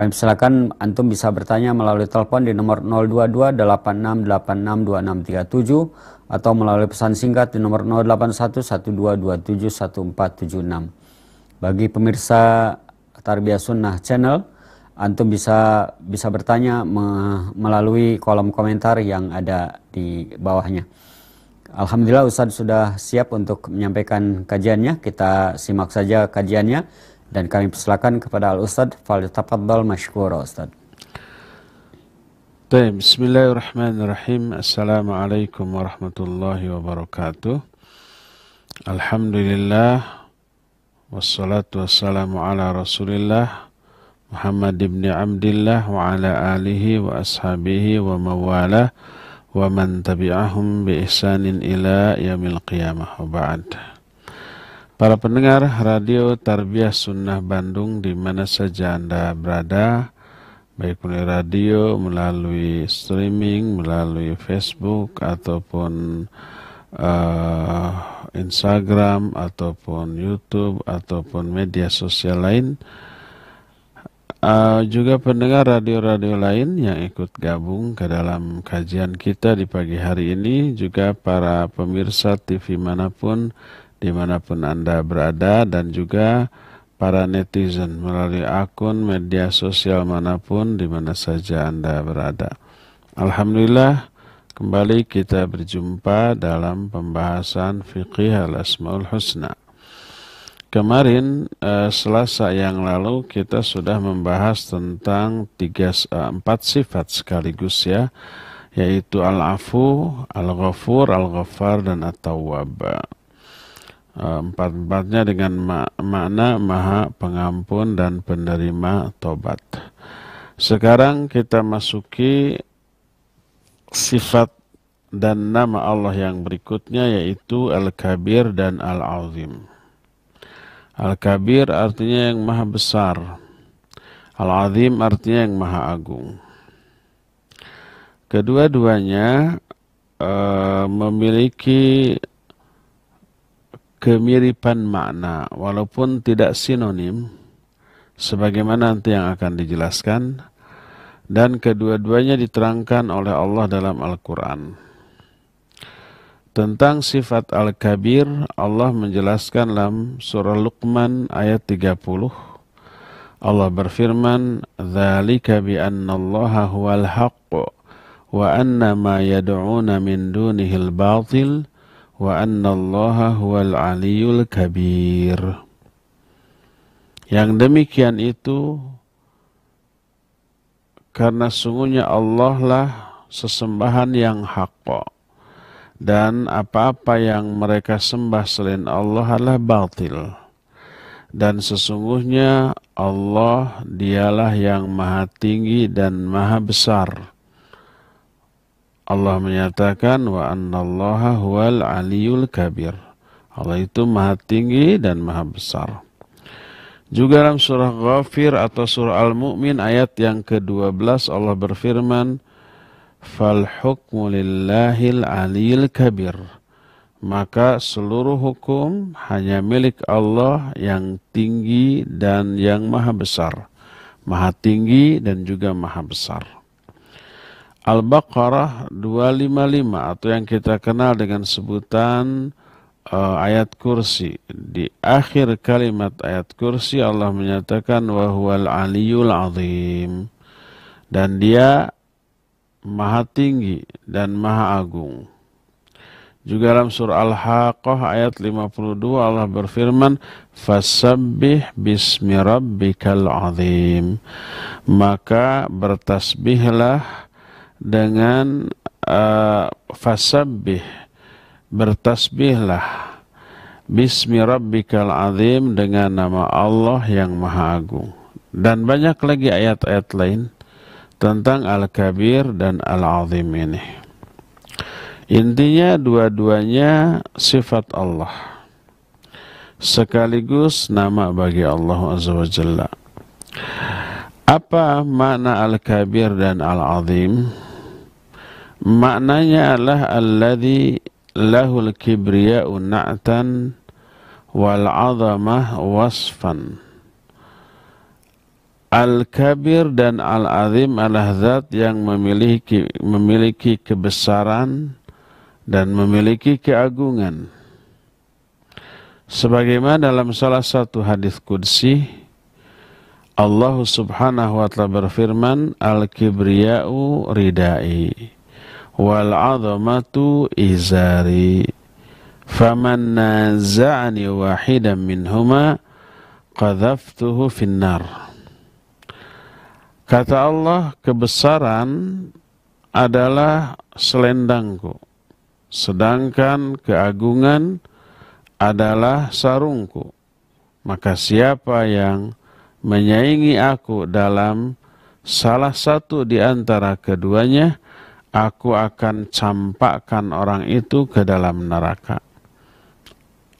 Kami silakan antum bisa bertanya melalui telepon di nomor 02286862637 atau melalui pesan singkat di nomor 081122714776. Bagi pemirsa Tarbiyah Sunnah Channel, antum bisa bisa bertanya me melalui kolom komentar yang ada di bawahnya. Alhamdulillah Ustaz sudah siap untuk menyampaikan kajiannya. Kita simak saja kajiannya. Dan kami persilakan kepada Al-Ustadz, Ustad, Falitafadbal Mashkura Ustad. Baik, bismillahirrahmanirrahim. Assalamualaikum warahmatullahi wabarakatuh. Alhamdulillah wassalatu wassalamu ala Rasulillah Muhammad ibn Abdullah wa ala alihi wa ashabihi wa mawalah wa man tabi'ahum bi ihsanin ila yaumil qiyamah wa ba'd. Para pendengar Radio Tarbiyah Sunnah Bandung di mana saja Anda berada, baik melalui radio, melalui streaming, melalui Facebook ataupun uh, Instagram ataupun YouTube ataupun media sosial lain. Uh, juga pendengar radio-radio lain yang ikut gabung ke dalam kajian kita di pagi hari ini juga para pemirsa TV manapun dimanapun Anda berada dan juga para netizen melalui akun media sosial manapun di mana saja Anda berada. Alhamdulillah kembali kita berjumpa dalam pembahasan fikih al-asmaul husna. Kemarin eh, Selasa yang lalu kita sudah membahas tentang tiga eh, empat sifat sekaligus ya, yaitu al-afu, al-ghafur, al ghafar dan at-tawwab empat-empatnya dengan makna maha pengampun dan penerima tobat. Sekarang kita masuki sifat dan nama Allah yang berikutnya yaitu Al-Kabir dan Al-Azim. Al-Kabir artinya yang maha besar. Al-Azim artinya yang maha agung. Kedua-duanya eh, memiliki kemiripan makna walaupun tidak sinonim sebagaimana nanti yang akan dijelaskan dan kedua-duanya diterangkan oleh Allah dalam Al-Qur'an. Tentang sifat Al-Kabir, Allah menjelaskan dalam surah Luqman ayat 30. Allah berfirman, "ذَلِكَ bi اللَّهَ هُوَ الْحَقُّ wa anna ma yad'una min dunihi wa anna huwal aliyul kabir. Yang demikian itu karena sungguhnya Allah lah sesembahan yang hak dan apa-apa yang mereka sembah selain Allah adalah batil. Dan sesungguhnya Allah dialah yang maha tinggi dan maha besar. Allah menyatakan wa annallaha huwal aliyul kabir. Allah itu maha tinggi dan maha besar. Juga dalam surah Ghafir atau surah Al-Mu'min ayat yang ke-12 Allah berfirman Fal hukmu lillahil aliyil kabir Maka seluruh hukum hanya milik Allah yang tinggi dan yang maha besar Maha tinggi dan juga maha besar Al-Baqarah 255 atau yang kita kenal dengan sebutan uh, ayat kursi. Di akhir kalimat ayat kursi Allah menyatakan wa huwal aliyul azim. Dan dia maha tinggi dan maha agung. Juga dalam surah Al-Haqqah ayat 52 Allah berfirman Fasabbih bismi rabbikal azim Maka bertasbihlah dengan uh, bertasbihlah Bismi Rabbikal Azim dengan nama Allah yang Maha Agung. Dan banyak lagi ayat-ayat lain tentang Al-Kabir dan Al-Azim ini. Intinya dua-duanya sifat Allah. Sekaligus nama bagi Allah Azza Wajalla Apa makna Al-Kabir dan al Al-Azim Maknanya adalah alladhi lahul kibriya'u na'tan wal azamah wasfan. Al-Kabir dan Al-Azim adalah zat yang memiliki, memiliki kebesaran dan memiliki keagungan. Sebagaimana dalam salah satu hadis kudsi, Allah subhanahu wa ta'ala berfirman, Al-Kibriya'u ridai wal azamatu izari faman naza'ani wahidan minhuma qadhaftuhu finnar kata Allah kebesaran adalah selendangku sedangkan keagungan adalah sarungku maka siapa yang menyaingi aku dalam salah satu di antara keduanya aku akan campakkan orang itu ke dalam neraka.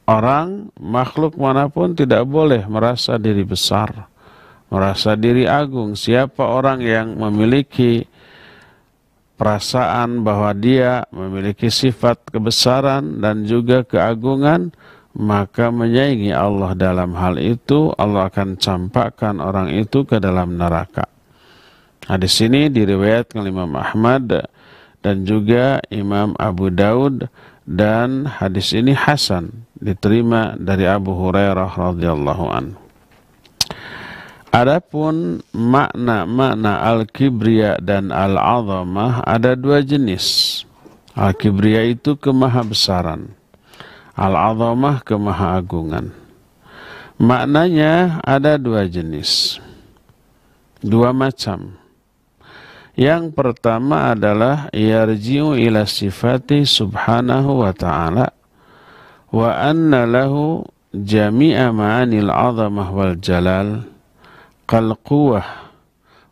Orang, makhluk manapun tidak boleh merasa diri besar, merasa diri agung. Siapa orang yang memiliki perasaan bahwa dia memiliki sifat kebesaran dan juga keagungan, maka menyaingi Allah dalam hal itu, Allah akan campakkan orang itu ke dalam neraka. Hadis nah, ini diriwayatkan Imam Ahmad dan juga Imam Abu Daud dan hadis ini hasan diterima dari Abu Hurairah radhiyallahu anhu. Adapun makna-makna al-kibriya dan al-azamah ada dua jenis. Al-kibriya itu kemahabesaran. Al-azamah kemahagungan. Maknanya ada dua jenis. Dua macam. Yang pertama adalah yarji'u ila sifati subhanahu wa ta'ala wa anna lahu jami'a ma'anil azamah wal jalal kal quwah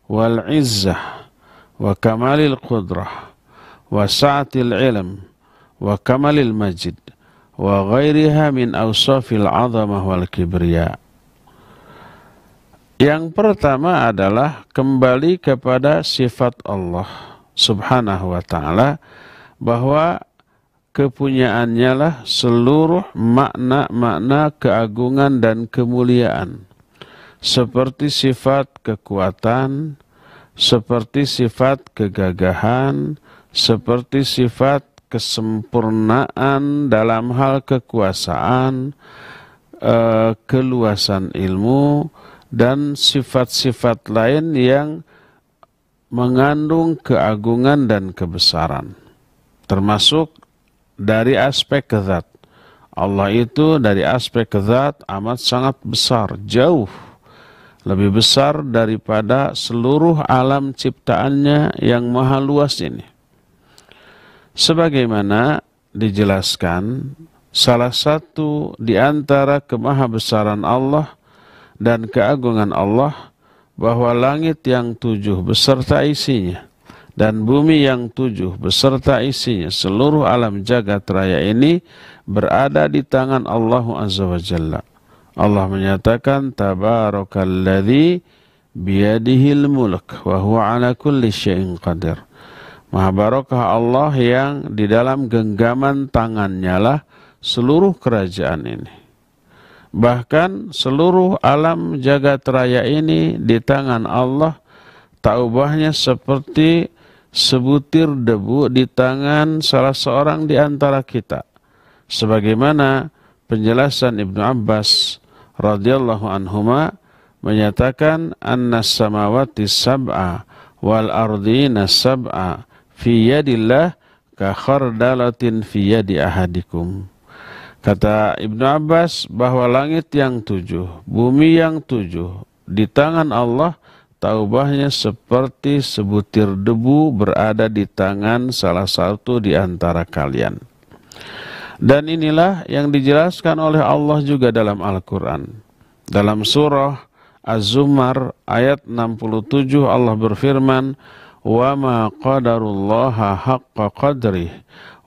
wal izzah wa kamalil qudrah wa sa'atil ilm wa kamalil majid wa ghairiha min awsafil azamah wal kibriya' Yang pertama adalah kembali kepada sifat Allah Subhanahu wa taala bahwa kepunyaannya lah seluruh makna-makna keagungan dan kemuliaan seperti sifat kekuatan, seperti sifat kegagahan, seperti sifat kesempurnaan dalam hal kekuasaan, eh, keluasan ilmu, dan sifat-sifat lain yang mengandung keagungan dan kebesaran. Termasuk dari aspek kezat. Allah itu dari aspek kezat amat sangat besar, jauh. Lebih besar daripada seluruh alam ciptaannya yang maha luas ini. Sebagaimana dijelaskan, salah satu di antara kemahabesaran Allah – dan keagungan Allah bahwa langit yang tujuh beserta isinya dan bumi yang tujuh beserta isinya seluruh alam jagat raya ini berada di tangan Allah Azza wa Jalla. Allah menyatakan tabarakalladzi biyadihil mulk wa huwa ala kulli syai'in qadir. Maha barokah Allah yang di dalam genggaman tangannya lah seluruh kerajaan ini. Bahkan seluruh alam jagat raya ini di tangan Allah taubahnya seperti sebutir debu di tangan salah seorang di antara kita. Sebagaimana penjelasan Ibnu Abbas radhiyallahu anhuma menyatakan annas samawati sab'a wal ardina sab'a fi yadillah ka khardalatin fi yadi ahadikum. Kata Ibnu Abbas bahwa langit yang tujuh, bumi yang tujuh, di tangan Allah taubahnya seperti sebutir debu berada di tangan salah satu di antara kalian. Dan inilah yang dijelaskan oleh Allah juga dalam Al-Quran. Dalam surah Az-Zumar ayat 67 Allah berfirman, وَمَا قَدَرُ اللَّهَ حَقَّ قَدْرِهِ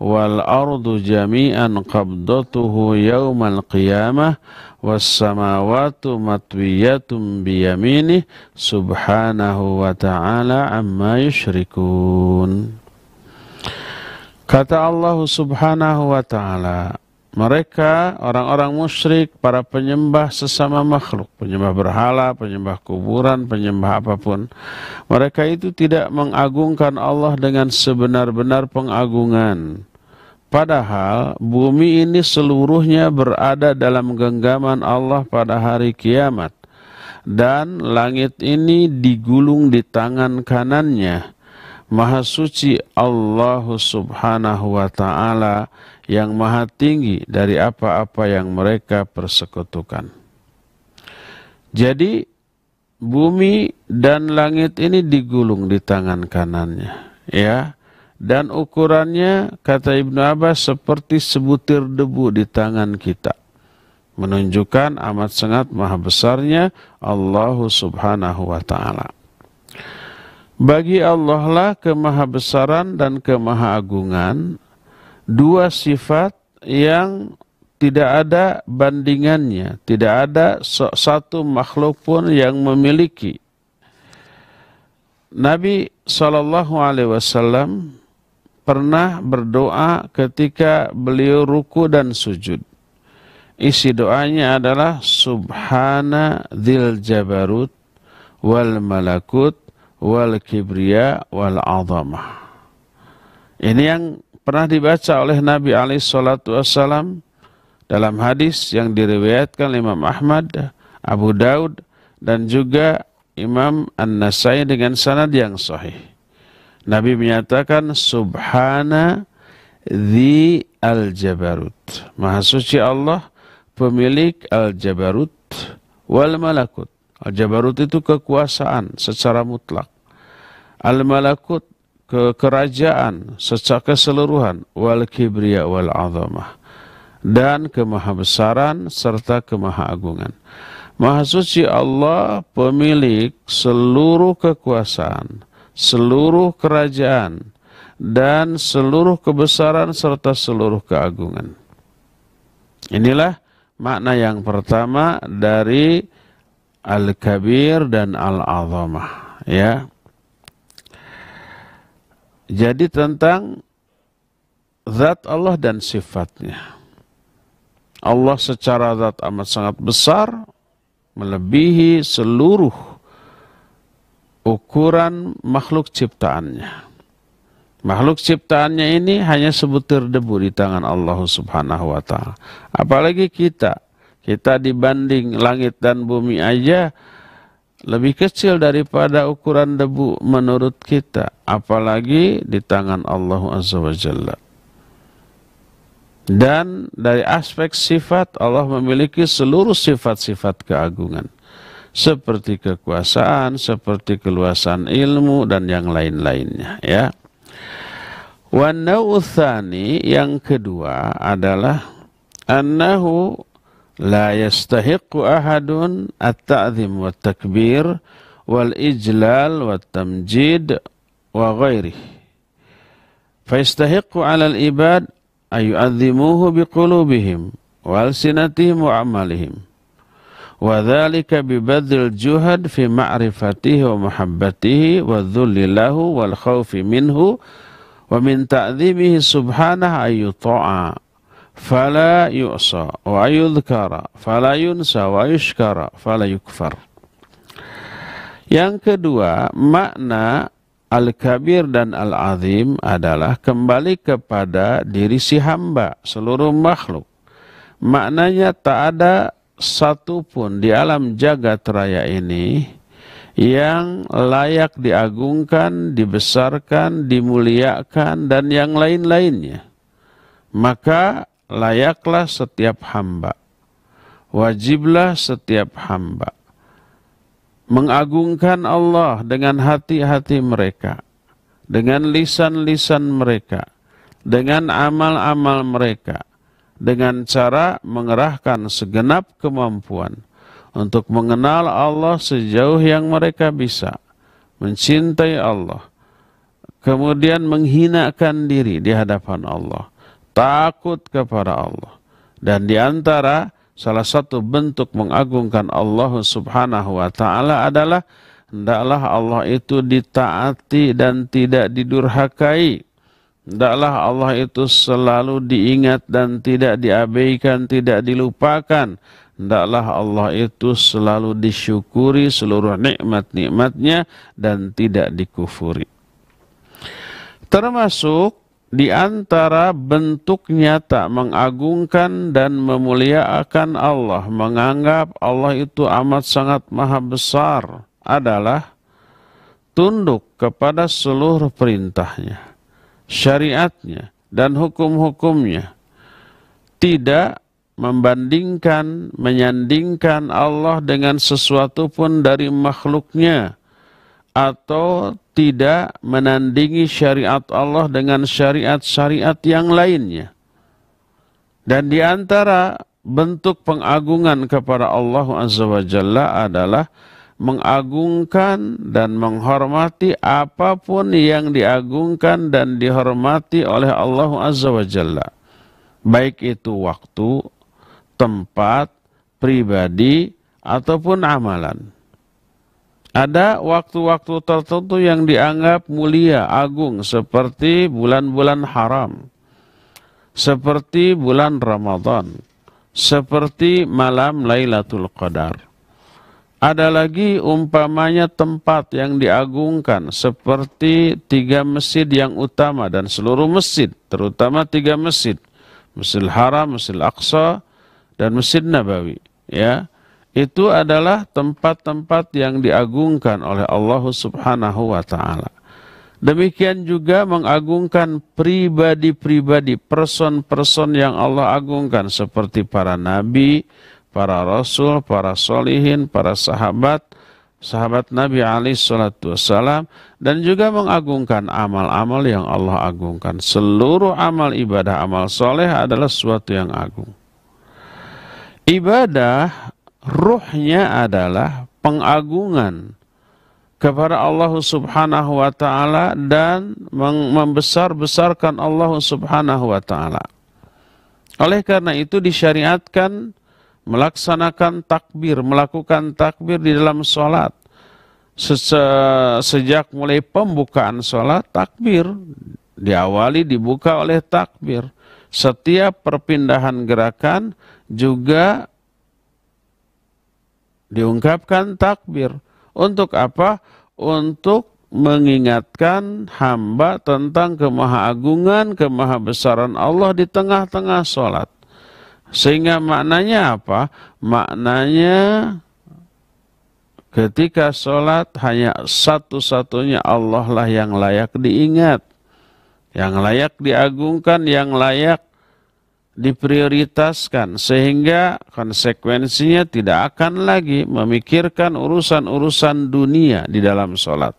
wal ardu jami'an qabdatuhu yawmal qiyamah was samawatu matwiyatum biyaminih subhanahu wa ta'ala amma yushrikun Kata Allah subhanahu wa ta'ala mereka orang-orang musyrik, para penyembah sesama makhluk, penyembah berhala, penyembah kuburan, penyembah apapun. Mereka itu tidak mengagungkan Allah dengan sebenar-benar pengagungan Padahal bumi ini seluruhnya berada dalam genggaman Allah pada hari kiamat. Dan langit ini digulung di tangan kanannya. Maha suci Allah subhanahu wa ta'ala yang maha tinggi dari apa-apa yang mereka persekutukan. Jadi bumi dan langit ini digulung di tangan kanannya. Ya, dan ukurannya kata Ibnu Abbas seperti sebutir debu di tangan kita menunjukkan amat sangat maha besarnya Allah Subhanahu wa taala. Bagi Allah lah kemahabesaran dan kemahaagungan dua sifat yang tidak ada bandingannya, tidak ada satu makhluk pun yang memiliki. Nabi Shallallahu Alaihi Wasallam pernah berdoa ketika beliau ruku dan sujud. Isi doanya adalah Subhana dil jabarut wal malakut wal kibriya wal azamah. Ini yang pernah dibaca oleh Nabi Ali Shallallahu alaihi wasallam dalam hadis yang diriwayatkan Imam Ahmad, Abu Daud dan juga Imam An-Nasai dengan sanad yang sahih. Nabi menyatakan subhana di al-jabarut. Maha suci Allah pemilik al-jabarut wal malakut. Al-jabarut itu kekuasaan secara mutlak. Al-malakut kekerajaan secara keseluruhan wal kibriya wal azamah dan kemahabesaran serta kemahaagungan. Maha suci Allah pemilik seluruh kekuasaan seluruh kerajaan, dan seluruh kebesaran serta seluruh keagungan. Inilah makna yang pertama dari Al-Kabir dan Al-Azamah. Ya. Jadi tentang zat Allah dan sifatnya. Allah secara zat amat sangat besar, melebihi seluruh ukuran makhluk ciptaannya. Makhluk ciptaannya ini hanya sebutir debu di tangan Allah Subhanahu wa taala. Apalagi kita. Kita dibanding langit dan bumi aja lebih kecil daripada ukuran debu menurut kita, apalagi di tangan Allah Azza wa Jalla. Dan dari aspek sifat Allah memiliki seluruh sifat-sifat keagungan seperti kekuasaan, seperti keluasan ilmu dan yang lain-lainnya ya. wanauthani yang kedua adalah annahu la yastahiqqu ahadun at-ta'zim wa takbir wal ijlal wa tamjid wa ghairih. Fa 'ala al-ibad ay yu'azzimuhu biqulubihim wa alsinatihim wa amalihim. وَذَلِكَ بِبَذْلِ bi فِي مَعْرِفَتِهِ fi ma'rifatihi لَهُ وَالْخَوْفِ مِنْهُ وَمِنْ wal khaufi أَيُّ wa فَلَا ta'dhimihi subhanahu فَلَا يُنْسَى yu'sa فَلَا yang kedua makna Al-Kabir dan Al-Azim adalah kembali kepada diri si hamba, seluruh makhluk. Maknanya tak ada satu pun di alam jagat raya ini yang layak diagungkan, dibesarkan, dimuliakan, dan yang lain-lainnya. Maka layaklah setiap hamba, wajiblah setiap hamba mengagungkan Allah dengan hati-hati mereka, dengan lisan-lisan mereka, dengan amal-amal mereka, dengan cara mengerahkan segenap kemampuan untuk mengenal Allah sejauh yang mereka bisa, mencintai Allah, kemudian menghinakan diri di hadapan Allah, takut kepada Allah. Dan di antara salah satu bentuk mengagungkan Allah Subhanahu wa taala adalah hendaklah Allah itu ditaati dan tidak didurhakai Tidaklah Allah itu selalu diingat dan tidak diabaikan, tidak dilupakan. Tidaklah Allah itu selalu disyukuri seluruh nikmat-nikmatnya dan tidak dikufuri. Termasuk di antara bentuk nyata mengagungkan dan memuliakan Allah, menganggap Allah itu amat sangat maha besar adalah tunduk kepada seluruh perintahnya syariatnya dan hukum-hukumnya. Tidak membandingkan, menyandingkan Allah dengan sesuatu pun dari makhluknya. Atau tidak menandingi syariat Allah dengan syariat-syariat yang lainnya. Dan di antara bentuk pengagungan kepada Allah Azza wa Jalla adalah mengagungkan dan menghormati apapun yang diagungkan dan dihormati oleh Allah Azza wa Jalla. Baik itu waktu, tempat, pribadi, ataupun amalan. Ada waktu-waktu tertentu yang dianggap mulia, agung, seperti bulan-bulan haram, seperti bulan Ramadan, seperti malam Lailatul Qadar. Ada lagi umpamanya tempat yang diagungkan seperti tiga masjid yang utama dan seluruh masjid, terutama tiga masjid. Masjid Haram, Masjid Aqsa, dan Masjid Nabawi. Ya, itu adalah tempat-tempat yang diagungkan oleh Allah Subhanahu wa taala. Demikian juga mengagungkan pribadi-pribadi, person-person yang Allah agungkan seperti para nabi, para rasul, para solihin, para sahabat, sahabat Nabi Ali Shallallahu Wasallam dan juga mengagungkan amal-amal yang Allah agungkan. Seluruh amal ibadah amal soleh adalah suatu yang agung. Ibadah ruhnya adalah pengagungan kepada Allah Subhanahu wa taala dan membesar-besarkan Allah Subhanahu wa taala. Oleh karena itu disyariatkan melaksanakan takbir, melakukan takbir di dalam sholat. Sese sejak mulai pembukaan sholat, takbir diawali dibuka oleh takbir. Setiap perpindahan gerakan juga diungkapkan takbir. Untuk apa? Untuk mengingatkan hamba tentang kemahagungan, kemahabesaran Allah di tengah-tengah sholat. Sehingga maknanya apa? Maknanya ketika sholat hanya satu-satunya Allah lah yang layak diingat. Yang layak diagungkan, yang layak diprioritaskan sehingga konsekuensinya tidak akan lagi memikirkan urusan-urusan dunia di dalam sholat.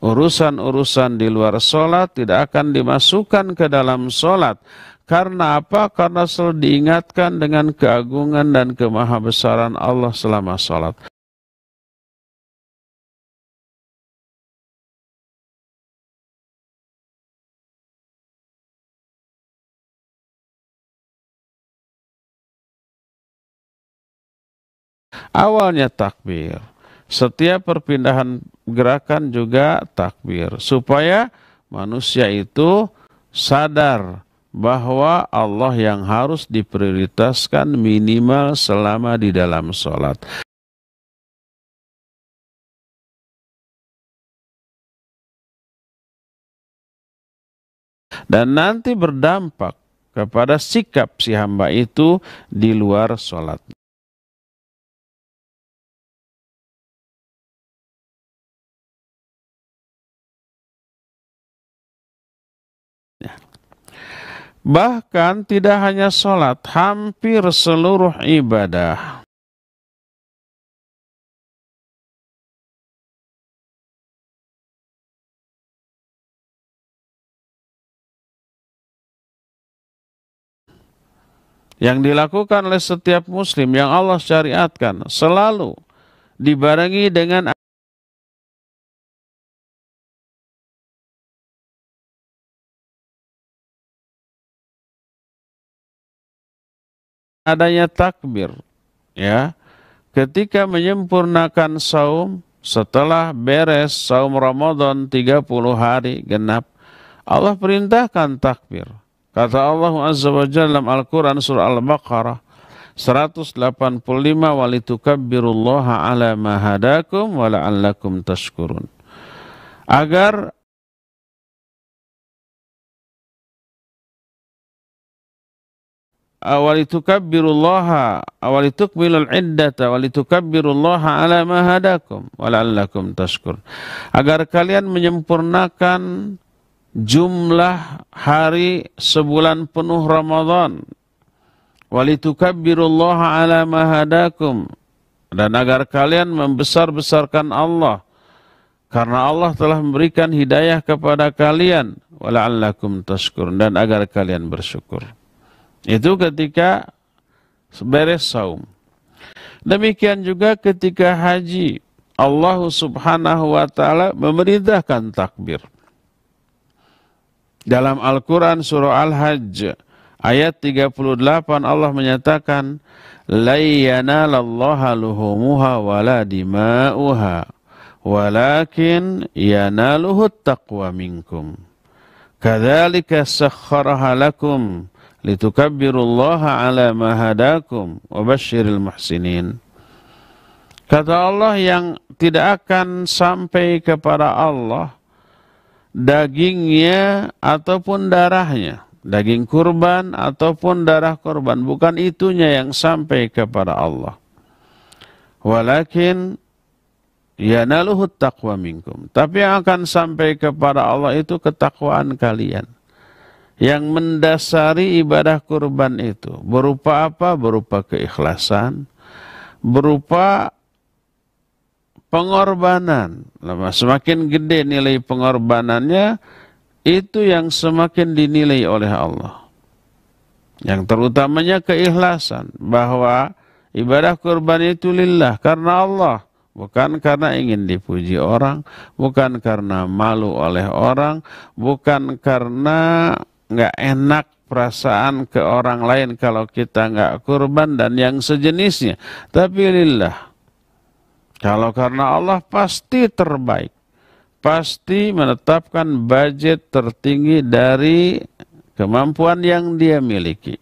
Urusan-urusan di luar sholat tidak akan dimasukkan ke dalam sholat karena apa? Karena selalu diingatkan dengan keagungan dan kemahabesaran Allah selama sholat. Awalnya takbir. Setiap perpindahan gerakan juga takbir. Supaya manusia itu sadar bahwa Allah yang harus diprioritaskan minimal selama di dalam sholat. Dan nanti berdampak kepada sikap si hamba itu di luar sholat. Bahkan tidak hanya sholat, hampir seluruh ibadah. yang dilakukan oleh setiap muslim yang Allah syariatkan selalu dibarengi dengan adanya takbir ya ketika menyempurnakan saum setelah beres saum Ramadan 30 hari genap Allah perintahkan takbir kata Allah Azza wa Jalla dalam Al-Qur'an surah Al-Baqarah 185 walitukabbirullaha ala ma hadakum wa la'allakum tashkurun agar awalitukabbirullaha walitukmilul iddata walitukabbirullaha ala ma hadakum wala'allakum tashkur agar kalian menyempurnakan jumlah hari sebulan penuh Ramadan walitukabbirullaha ala ma hadakum dan agar kalian membesar-besarkan Allah karena Allah telah memberikan hidayah kepada kalian walallakum tashkur dan agar kalian bersyukur itu ketika beres saum. Demikian juga ketika haji, Allah subhanahu wa ta'ala memerintahkan takbir. Dalam Al-Quran surah Al-Hajj ayat 38 Allah menyatakan, Layyana lallaha luhumuha wala dima'uha, walakin yanaluhu taqwa minkum. Kadzalika sakhkharaha lakum litukabbirullaha ala ma hadakum wa basyiril muhsinin. Kata Allah yang tidak akan sampai kepada Allah dagingnya ataupun darahnya, daging kurban ataupun darah kurban, bukan itunya yang sampai kepada Allah. Walakin yanaluhu taqwa minkum. Tapi yang akan sampai kepada Allah itu ketakwaan kalian yang mendasari ibadah kurban itu berupa apa? Berupa keikhlasan, berupa pengorbanan. semakin gede nilai pengorbanannya, itu yang semakin dinilai oleh Allah. Yang terutamanya keikhlasan bahwa ibadah kurban itu lillah karena Allah, bukan karena ingin dipuji orang, bukan karena malu oleh orang, bukan karena nggak enak perasaan ke orang lain kalau kita nggak kurban dan yang sejenisnya. Tapi lillah. Kalau karena Allah pasti terbaik. Pasti menetapkan budget tertinggi dari kemampuan yang dia miliki.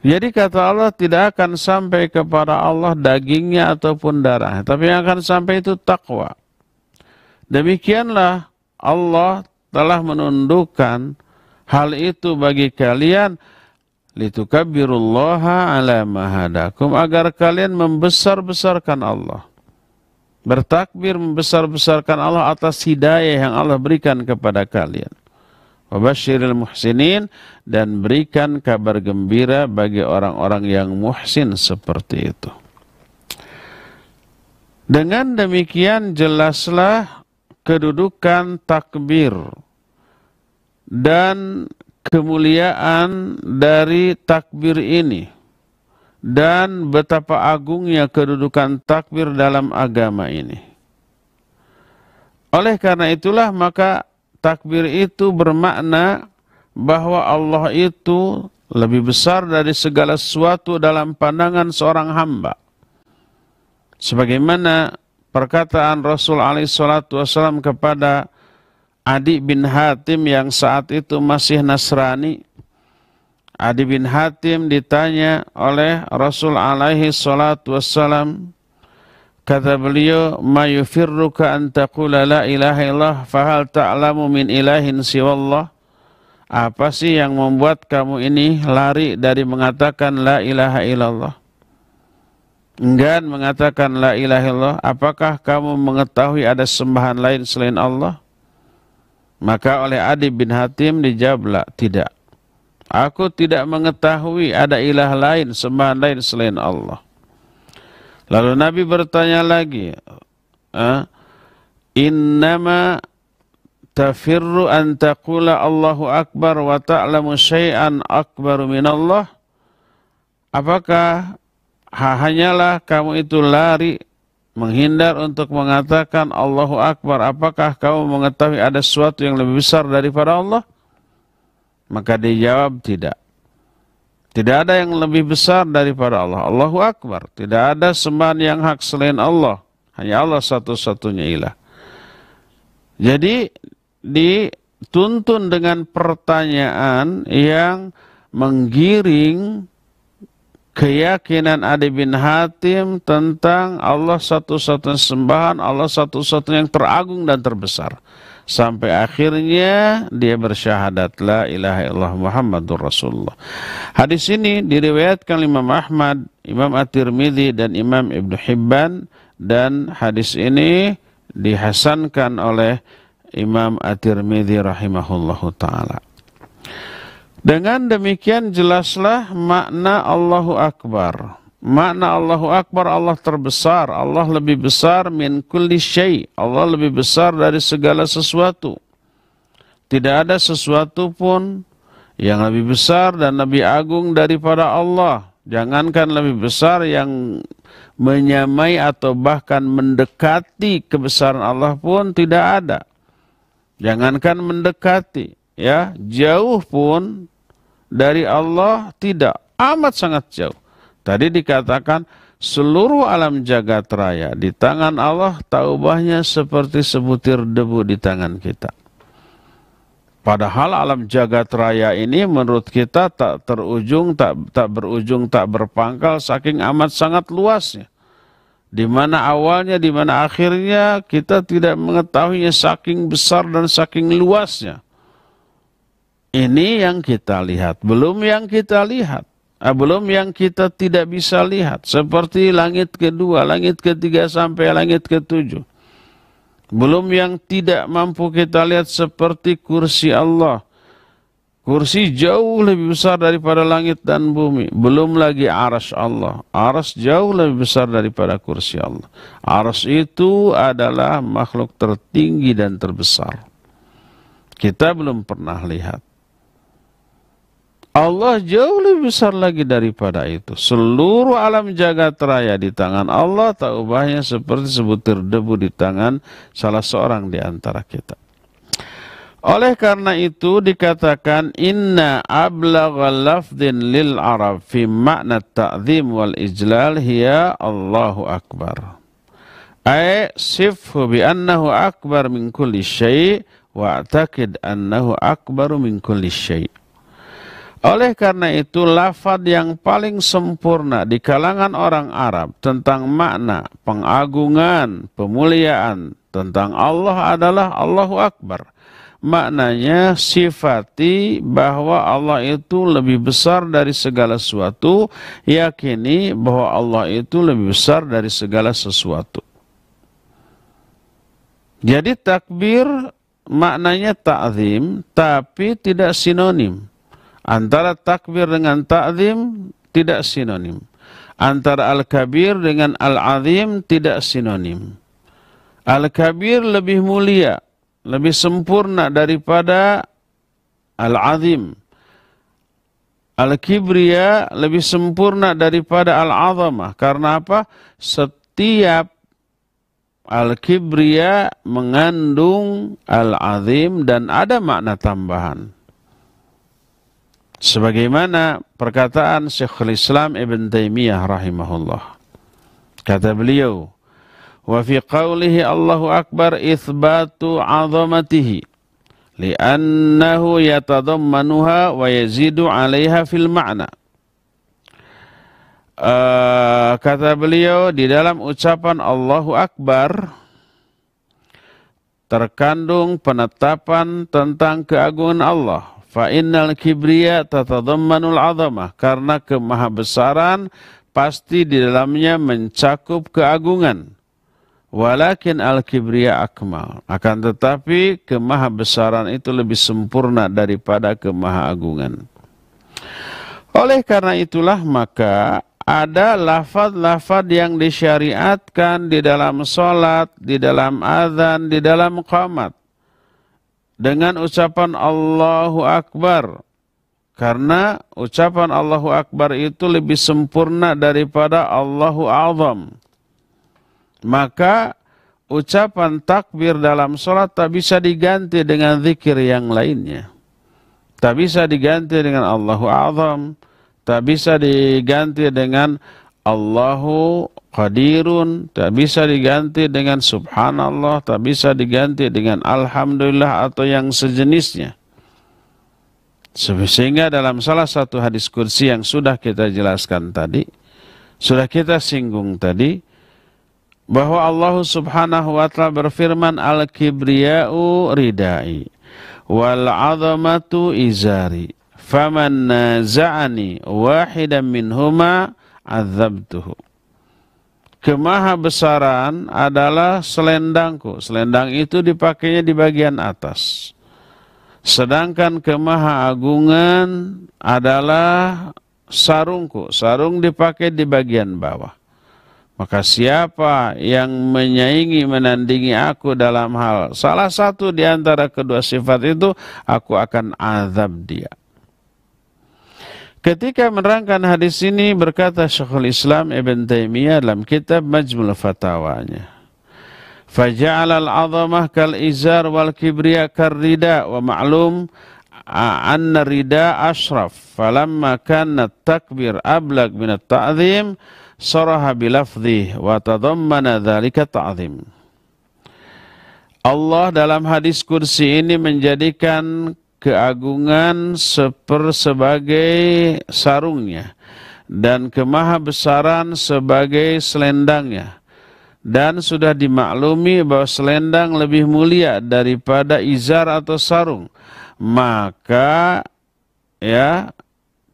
Jadi kata Allah tidak akan sampai kepada Allah dagingnya ataupun darahnya, tapi yang akan sampai itu takwa. Demikianlah Allah telah menundukkan hal itu bagi kalian litukabbirullaha ala mahadakum agar kalian membesar-besarkan Allah. Bertakbir membesar-besarkan Allah atas hidayah yang Allah berikan kepada kalian. Wabashiril muhsinin dan berikan kabar gembira bagi orang-orang yang muhsin seperti itu. Dengan demikian jelaslah kedudukan takbir dan kemuliaan dari takbir ini dan betapa agungnya kedudukan takbir dalam agama ini. Oleh karena itulah maka takbir itu bermakna bahwa Allah itu lebih besar dari segala sesuatu dalam pandangan seorang hamba. Sebagaimana perkataan Rasul alaihi salatu wasallam kepada Adi bin Hatim yang saat itu masih Nasrani. Adi bin Hatim ditanya oleh Rasul alaihi salatu wassalam. Kata beliau, Ma yufirruka antakula la ilaha illah fahal ta'lamu min ilahin siwallah. Apa sih yang membuat kamu ini lari dari mengatakan la ilaha illallah? Enggan mengatakan la ilaha illallah. Apakah kamu mengetahui ada sembahan lain selain Allah? Maka oleh Adi bin Hatim dijawablah, tidak. Aku tidak mengetahui ada ilah lain, sembahan lain selain Allah. Lalu Nabi bertanya lagi, Innama tafirru an taqula Allahu Akbar wa ta'lamu syai'an akbaru minallah. Apakah hanyalah kamu itu lari menghindar untuk mengatakan Allahu Akbar, apakah kamu mengetahui ada sesuatu yang lebih besar daripada Allah? Maka dia jawab tidak. Tidak ada yang lebih besar daripada Allah. Allahu Akbar. Tidak ada sembahan yang hak selain Allah. Hanya Allah satu-satunya ilah. Jadi dituntun dengan pertanyaan yang menggiring keyakinan Adi bin Hatim tentang Allah satu-satunya sembahan, Allah satu-satunya yang teragung dan terbesar. Sampai akhirnya dia bersyahadat la ilaha illallah Muhammadur Rasulullah. Hadis ini diriwayatkan Imam Ahmad, Imam At-Tirmidzi dan Imam Ibnu Hibban dan hadis ini dihasankan oleh Imam At-Tirmidzi rahimahullahu taala. Dengan demikian jelaslah makna Allahu Akbar. Makna Allahu Akbar Allah terbesar, Allah lebih besar min kulli syai. Allah lebih besar dari segala sesuatu. Tidak ada sesuatu pun yang lebih besar dan lebih agung daripada Allah. Jangankan lebih besar yang menyamai atau bahkan mendekati kebesaran Allah pun tidak ada. Jangankan mendekati ya jauh pun dari Allah tidak amat sangat jauh. Tadi dikatakan seluruh alam jagat raya di tangan Allah taubahnya seperti sebutir debu di tangan kita. Padahal alam jagat raya ini menurut kita tak terujung, tak, tak berujung, tak berpangkal, saking amat sangat luasnya. Di mana awalnya, di mana akhirnya, kita tidak mengetahuinya saking besar dan saking luasnya. Ini yang kita lihat, belum yang kita lihat. Ah, belum yang kita tidak bisa lihat. Seperti langit kedua, langit ketiga sampai langit ketujuh. Belum yang tidak mampu kita lihat seperti kursi Allah. Kursi jauh lebih besar daripada langit dan bumi. Belum lagi aras Allah. Aras jauh lebih besar daripada kursi Allah. Aras itu adalah makhluk tertinggi dan terbesar. Kita belum pernah lihat. Allah jauh lebih besar lagi daripada itu. Seluruh alam jagat raya di tangan Allah, tak ubahnya seperti sebutir debu di tangan salah seorang di antara kita. Oleh karena itu dikatakan inna ablagha lafdin lil arab fi makna ta'zim wal ijlal hiya Allahu akbar. Ay sifhu bi annahu akbar min kulli syai' wa annahu akbaru min kulli syai'. Oleh karena itu, lafad yang paling sempurna di kalangan orang Arab tentang makna, pengagungan, pemuliaan tentang Allah adalah Allahu Akbar. Maknanya sifati bahwa Allah itu lebih besar dari segala sesuatu, yakini bahwa Allah itu lebih besar dari segala sesuatu. Jadi takbir maknanya ta'zim, tapi tidak sinonim. Antara takbir dengan ta'zim tidak sinonim. Antara al-kabir dengan al-azim tidak sinonim. Al-kabir lebih mulia, lebih sempurna daripada al-azim. Al-kibriya lebih sempurna daripada al-azamah. Karena apa? Setiap al-kibriya mengandung al-azim dan ada makna tambahan sebagaimana perkataan Syekhul Islam Ibn Taimiyah rahimahullah kata beliau wa fi qawlihi Allahu akbar itsbatu 'azamatihi li'annahu yatadammanuha wa yazidu 'alaiha fil ma'na Uh, kata beliau di dalam ucapan Allahu Akbar terkandung penetapan tentang keagungan Allah Fa innal kibriya tatadammanul azamah karena kemahabesaran pasti di dalamnya mencakup keagungan. Walakin al-kibriya akmal. Akan tetapi kemahabesaran itu lebih sempurna daripada kemahagungan Oleh karena itulah maka ada lafad-lafad yang disyariatkan di dalam solat, di dalam azan, di dalam qamat dengan ucapan Allahu Akbar. Karena ucapan Allahu Akbar itu lebih sempurna daripada Allahu Azam. Maka ucapan takbir dalam sholat tak bisa diganti dengan zikir yang lainnya. Tak bisa diganti dengan Allahu Azam. Tak bisa diganti dengan Allahu qadirun tak bisa diganti dengan subhanallah tak bisa diganti dengan alhamdulillah atau yang sejenisnya sehingga dalam salah satu hadis kursi yang sudah kita jelaskan tadi sudah kita singgung tadi bahwa Allah Subhanahu wa taala berfirman al-kibriya'u ridai wal 'azamatu izari faman naza'ani wahidan minhuma azabtuhu. Kemaha besaran adalah selendangku. Selendang itu dipakainya di bagian atas. Sedangkan kemaha agungan adalah sarungku. Sarung dipakai di bagian bawah. Maka siapa yang menyaingi menandingi aku dalam hal salah satu di antara kedua sifat itu, aku akan azab dia. Ketika menerangkan hadis ini berkata Syekhul Islam Ibn Taimiyah dalam kitab Majmul Fatawanya. Faja'al al-azamah kal izar wal kibriya kar rida wa ma'lum anna rida ashraf falamma kana takbir ablag min at-ta'zim saraha bilafdhi wa tadammana dhalika ta'zim. Allah dalam hadis kursi ini menjadikan keagungan seper sebagai sarungnya dan kemahabesaran sebagai selendangnya dan sudah dimaklumi bahwa selendang lebih mulia daripada izar atau sarung maka ya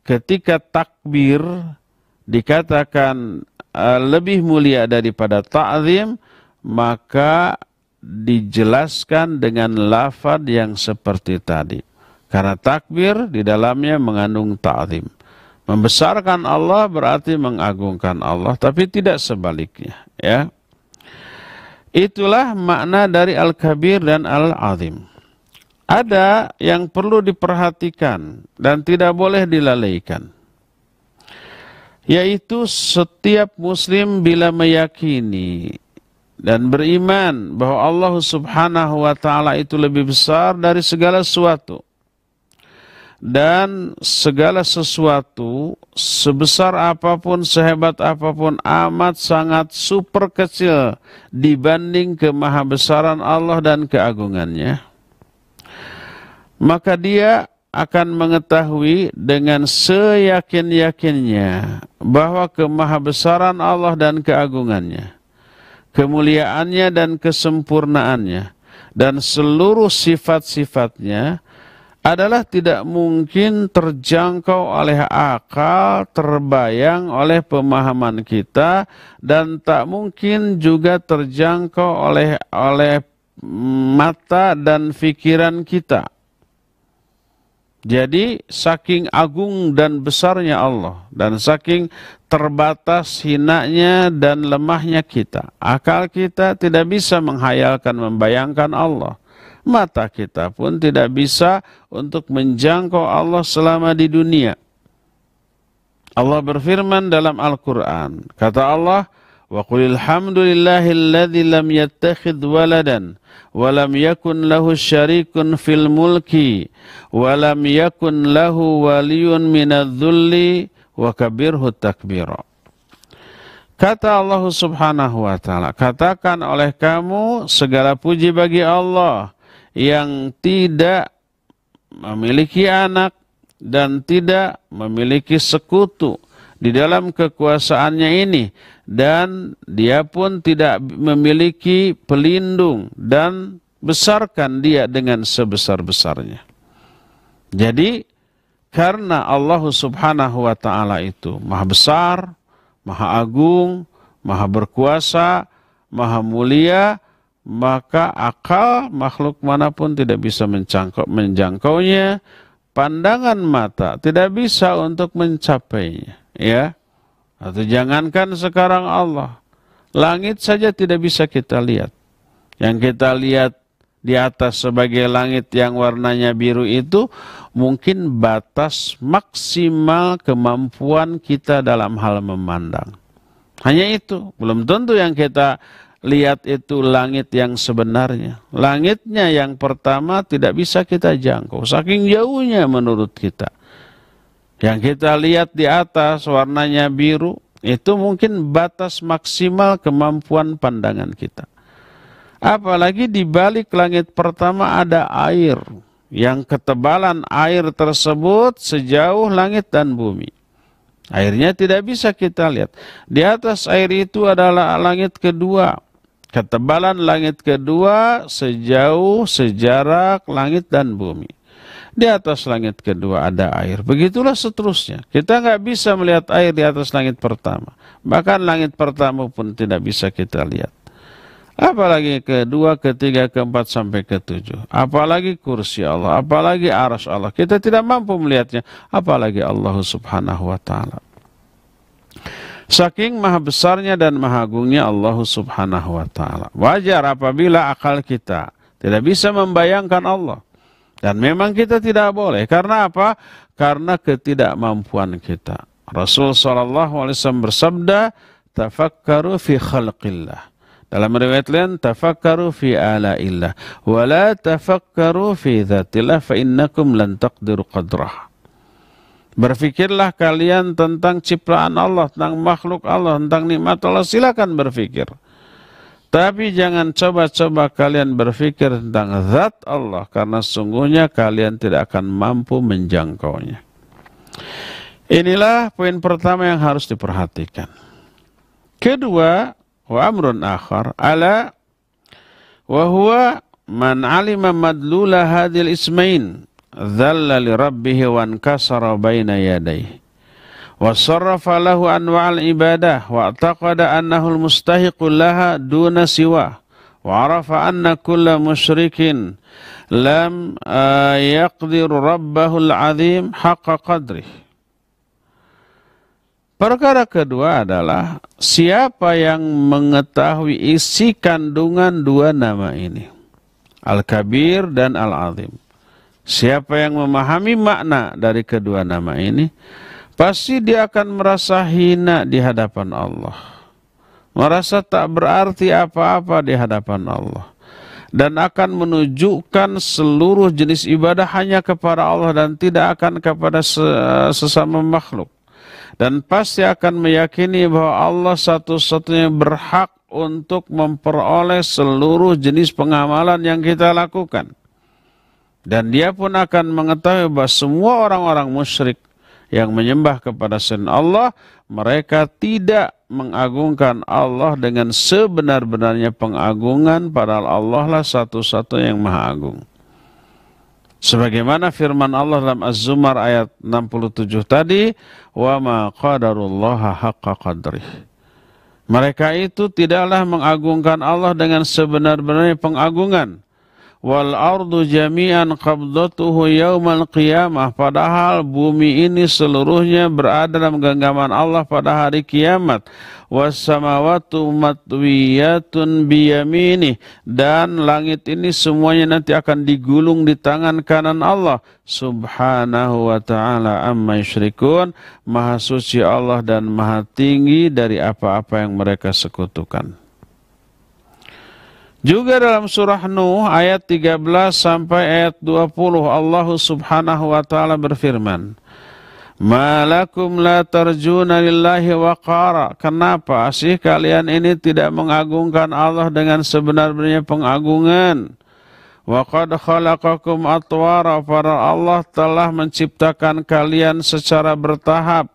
ketika takbir dikatakan uh, lebih mulia daripada ta'zim maka dijelaskan dengan lafad yang seperti tadi karena takbir di dalamnya mengandung ta'zim. Membesarkan Allah berarti mengagungkan Allah, tapi tidak sebaliknya. Ya, Itulah makna dari Al-Kabir dan Al-Azim. Ada yang perlu diperhatikan dan tidak boleh dilalaikan. Yaitu setiap muslim bila meyakini dan beriman bahwa Allah subhanahu wa ta'ala itu lebih besar dari segala sesuatu dan segala sesuatu sebesar apapun, sehebat apapun, amat sangat super kecil dibanding kemahabesaran Allah dan keagungannya. Maka dia akan mengetahui dengan seyakin-yakinnya bahwa kemahabesaran Allah dan keagungannya, kemuliaannya dan kesempurnaannya, dan seluruh sifat-sifatnya, adalah tidak mungkin terjangkau oleh akal, terbayang oleh pemahaman kita dan tak mungkin juga terjangkau oleh oleh mata dan pikiran kita. Jadi saking agung dan besarnya Allah dan saking terbatas hinanya dan lemahnya kita, akal kita tidak bisa menghayalkan membayangkan Allah mata kita pun tidak bisa untuk menjangkau Allah selama di dunia. Allah berfirman dalam Al-Quran, kata Allah, وَقُلِ الْحَمْدُ لِلَّهِ الَّذِي لَمْ يَتَّخِذْ وَلَدًا وَلَمْ يَكُنْ لَهُ شَرِيكٌ فِي الْمُلْكِ وَلَمْ يَكُنْ لَهُ وَلِيٌّ مِنَ الذُّلِّ وَكَبِرْهُ تَكْبِيرًا Kata Allah subhanahu wa ta'ala, katakan oleh kamu segala puji bagi Allah yang tidak memiliki anak dan tidak memiliki sekutu di dalam kekuasaannya ini dan dia pun tidak memiliki pelindung dan besarkan dia dengan sebesar-besarnya. Jadi karena Allah Subhanahu wa taala itu maha besar, maha agung, maha berkuasa, maha mulia maka akal makhluk manapun tidak bisa mencangkau, menjangkaunya, pandangan mata tidak bisa untuk mencapainya, ya. Atau jangankan sekarang Allah, langit saja tidak bisa kita lihat. Yang kita lihat di atas sebagai langit yang warnanya biru itu mungkin batas maksimal kemampuan kita dalam hal memandang. Hanya itu, belum tentu yang kita lihat itu langit yang sebenarnya. Langitnya yang pertama tidak bisa kita jangkau, saking jauhnya menurut kita. Yang kita lihat di atas warnanya biru, itu mungkin batas maksimal kemampuan pandangan kita. Apalagi di balik langit pertama ada air, yang ketebalan air tersebut sejauh langit dan bumi. Airnya tidak bisa kita lihat. Di atas air itu adalah langit kedua, ketebalan langit kedua sejauh sejarak langit dan bumi. Di atas langit kedua ada air. Begitulah seterusnya. Kita nggak bisa melihat air di atas langit pertama. Bahkan langit pertama pun tidak bisa kita lihat. Apalagi kedua, ketiga, keempat, sampai ketujuh. Apalagi kursi Allah, apalagi aras Allah. Kita tidak mampu melihatnya. Apalagi Allah subhanahu wa ta'ala. Saking maha besarnya dan maha agungnya Allah subhanahu wa ta'ala. Wajar apabila akal kita tidak bisa membayangkan Allah. Dan memang kita tidak boleh. Karena apa? Karena ketidakmampuan kita. Rasul SAW bersabda, Tafakkaru fi khalqillah. Dalam riwayat lain, tafakkaru fi ala'illah. Wa la tafakkaru fi dhatillah, fa innakum lan taqdiru qadrah. Berfikirlah kalian tentang ciptaan Allah, tentang makhluk Allah, tentang nikmat Allah. Silakan berfikir. Tapi jangan coba-coba kalian berfikir tentang zat Allah karena sungguhnya kalian tidak akan mampu menjangkaunya. Inilah poin pertama yang harus diperhatikan. Kedua, wa amrun akhar ala wa huwa man alima madlula hadil ismain dhalla li rabbihi wa ankasara baina yadayhi wa sarrafa lahu anwa'al ibadah wa taqada annahu al-mustahiqu laha duna siwa wa arafa anna kulla musyrikin lam uh, yaqdir rabbahu al-azim haqqa qadrih Perkara kedua adalah siapa yang mengetahui isi kandungan dua nama ini, Al-Kabir dan Al-Azim. Siapa yang memahami makna dari kedua nama ini, pasti dia akan merasa hina di hadapan Allah. Merasa tak berarti apa-apa di hadapan Allah. Dan akan menunjukkan seluruh jenis ibadah hanya kepada Allah dan tidak akan kepada sesama makhluk. Dan pasti akan meyakini bahwa Allah satu-satunya berhak untuk memperoleh seluruh jenis pengamalan yang kita lakukan dan dia pun akan mengetahui bahwa semua orang-orang musyrik yang menyembah kepada selain Allah, mereka tidak mengagungkan Allah dengan sebenar-benarnya pengagungan, padahal Allah lah satu-satunya yang maha agung. Sebagaimana firman Allah dalam Az-Zumar ayat 67 tadi, "Wa ma qadarullaha haqqa qadrih." Mereka itu tidaklah mengagungkan Allah dengan sebenar-benarnya pengagungan wal ardu jami'an qabdatuhu yaumal qiyamah padahal bumi ini seluruhnya berada dalam genggaman Allah pada hari kiamat was samawati matwiyatun biyamini dan langit ini semuanya nanti akan digulung di tangan kanan Allah subhanahu wa ta'ala amma yusyrikun maha suci Allah dan maha tinggi dari apa-apa yang mereka sekutukan juga dalam surah Nuh ayat 13 sampai ayat 20 Allah Subhanahu wa taala berfirman, "Malakum la tarjuna lillahi waqara." Kenapa sih kalian ini tidak mengagungkan Allah dengan sebenarnya benarnya pengagungan? qad khalaqakum atwara. Para Allah telah menciptakan kalian secara bertahap.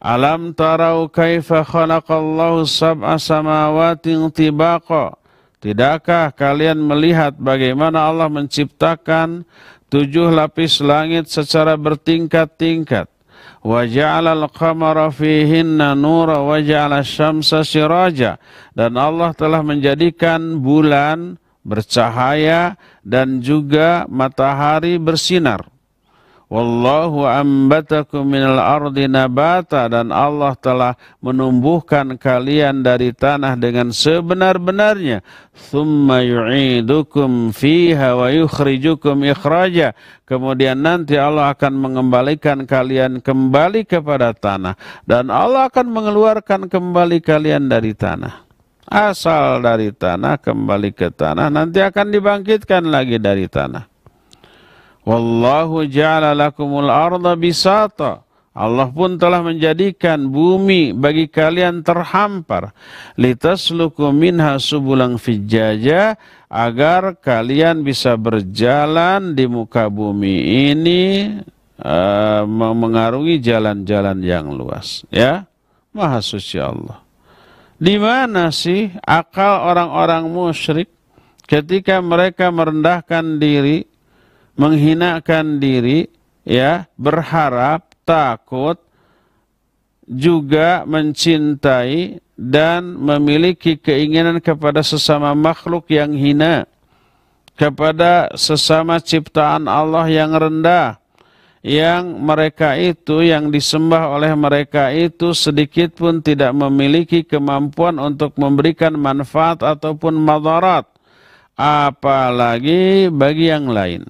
Alam tarau kaifa khalaqallahu sab'a samawati tibaqa. Tidakkah kalian melihat bagaimana Allah menciptakan tujuh lapis langit secara bertingkat-tingkat? وَجَعَلَ الْقَمَرَ فِيهِنَّ نُورًا وَجَعَلَ الشَّمْسَ سِرَاجًا Dan Allah telah menjadikan bulan bercahaya dan juga matahari bersinar. Wallahu ambatakum minal ardi nabata dan Allah telah menumbuhkan kalian dari tanah dengan sebenar-benarnya. Thumma yu'idukum fiha wa yukhrijukum ikhraja. Kemudian nanti Allah akan mengembalikan kalian kembali kepada tanah dan Allah akan mengeluarkan kembali kalian dari tanah. Asal dari tanah kembali ke tanah nanti akan dibangkitkan lagi dari tanah. Wallahu ja'ala lakumul arda bisata. Allah pun telah menjadikan bumi bagi kalian terhampar. Litasluku minha subulang fijaja agar kalian bisa berjalan di muka bumi ini uh, mengarungi jalan-jalan yang luas, ya. Maha suci Allah. Di mana sih akal orang-orang musyrik ketika mereka merendahkan diri menghinakan diri, ya, berharap, takut, juga mencintai dan memiliki keinginan kepada sesama makhluk yang hina, kepada sesama ciptaan Allah yang rendah, yang mereka itu, yang disembah oleh mereka itu sedikit pun tidak memiliki kemampuan untuk memberikan manfaat ataupun madarat, apalagi bagi yang lain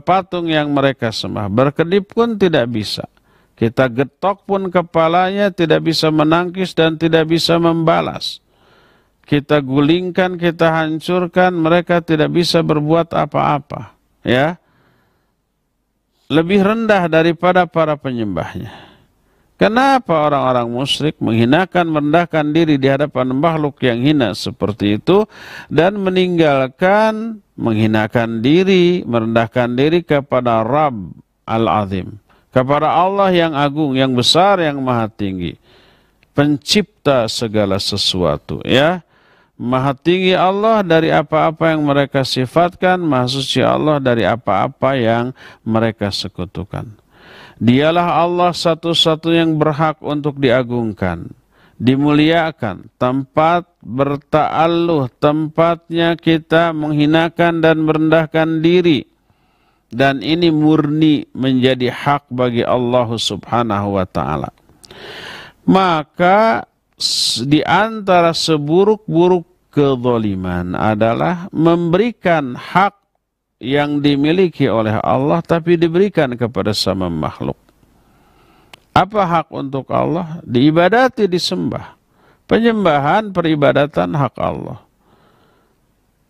patung yang mereka sembah. Berkedip pun tidak bisa. Kita getok pun kepalanya tidak bisa menangkis dan tidak bisa membalas. Kita gulingkan, kita hancurkan, mereka tidak bisa berbuat apa-apa. Ya, lebih rendah daripada para penyembahnya. Kenapa orang-orang musyrik menghinakan, merendahkan diri di hadapan makhluk yang hina seperti itu dan meninggalkan menghinakan diri, merendahkan diri kepada Rabb Al-Azim, kepada Allah yang agung, yang besar, yang maha tinggi, pencipta segala sesuatu, ya. Maha tinggi Allah dari apa-apa yang mereka sifatkan, maha suci Allah dari apa-apa yang mereka sekutukan. Dialah Allah satu-satu yang berhak untuk diagungkan dimuliakan, tempat berta'alluh, tempatnya kita menghinakan dan merendahkan diri. Dan ini murni menjadi hak bagi Allah subhanahu wa ta'ala. Maka di antara seburuk-buruk kezoliman adalah memberikan hak yang dimiliki oleh Allah tapi diberikan kepada sama makhluk. Apa hak untuk Allah? Diibadati, disembah. Penyembahan, peribadatan hak Allah.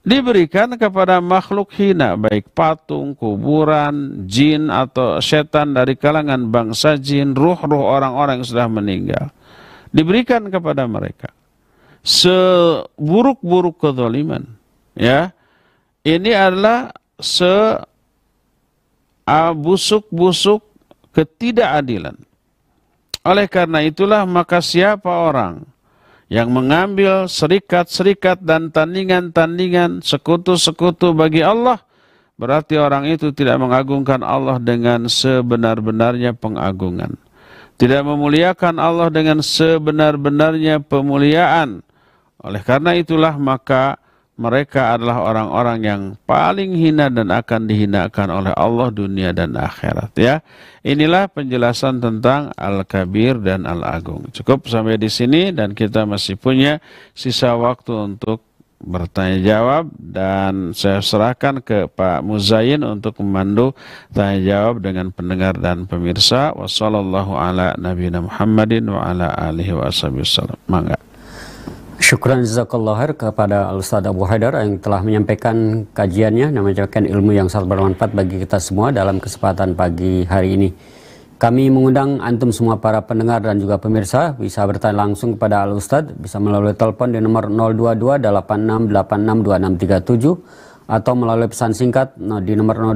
Diberikan kepada makhluk hina, baik patung, kuburan, jin, atau setan dari kalangan bangsa jin, ruh-ruh orang-orang yang sudah meninggal. Diberikan kepada mereka. Seburuk-buruk kezaliman. Ya, ini adalah se busuk-busuk ketidakadilan. Oleh karena itulah maka siapa orang yang mengambil serikat-serikat dan tandingan-tandingan sekutu-sekutu bagi Allah, berarti orang itu tidak mengagungkan Allah dengan sebenar-benarnya pengagungan. Tidak memuliakan Allah dengan sebenar-benarnya pemuliaan. Oleh karena itulah maka mereka adalah orang-orang yang paling hina dan akan dihinakan oleh Allah dunia dan akhirat ya. Inilah penjelasan tentang Al-Kabir dan Al-Agung. Cukup sampai di sini dan kita masih punya sisa waktu untuk bertanya jawab dan saya serahkan ke Pak Muzain untuk memandu tanya jawab dengan pendengar dan pemirsa. Wassalamualaikum warahmatullahi wabarakatuh. Mangga. Syukran jazakallah khair kepada Alustad ustaz Abu Haidar yang telah menyampaikan kajiannya dan menyampaikan ilmu yang sangat bermanfaat bagi kita semua dalam kesempatan pagi hari ini. Kami mengundang antum semua para pendengar dan juga pemirsa bisa bertanya langsung kepada Al Ustaz bisa melalui telepon di nomor 022 atau melalui pesan singkat di nomor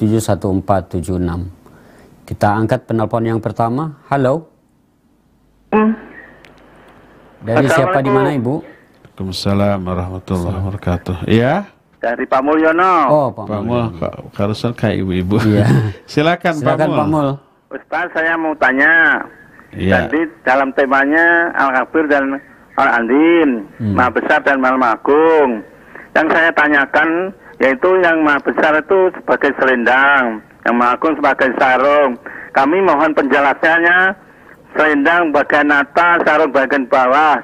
081122271476. Kita angkat penelpon yang pertama. Halo. Ah. Dari siapa di mana Ibu? Waalaikumsalam warahmatullahi wabarakatuh. Iya. Dari Pak Mulyono. Oh, Pak, Pak Mul. Karusan kayak ibu-ibu. Iya. Silakan, Silakan Pak Mul. Ustaz, saya mau tanya. Iya. Tadi dalam temanya Al-Kabir dan Al-Andin, hmm. Maha Besar dan Maha Agung. Yang saya tanyakan yaitu yang Maha Besar itu sebagai selendang, yang Maha Agung sebagai sarung. Kami mohon penjelasannya selendang bagian atas, sarung bagian bawah.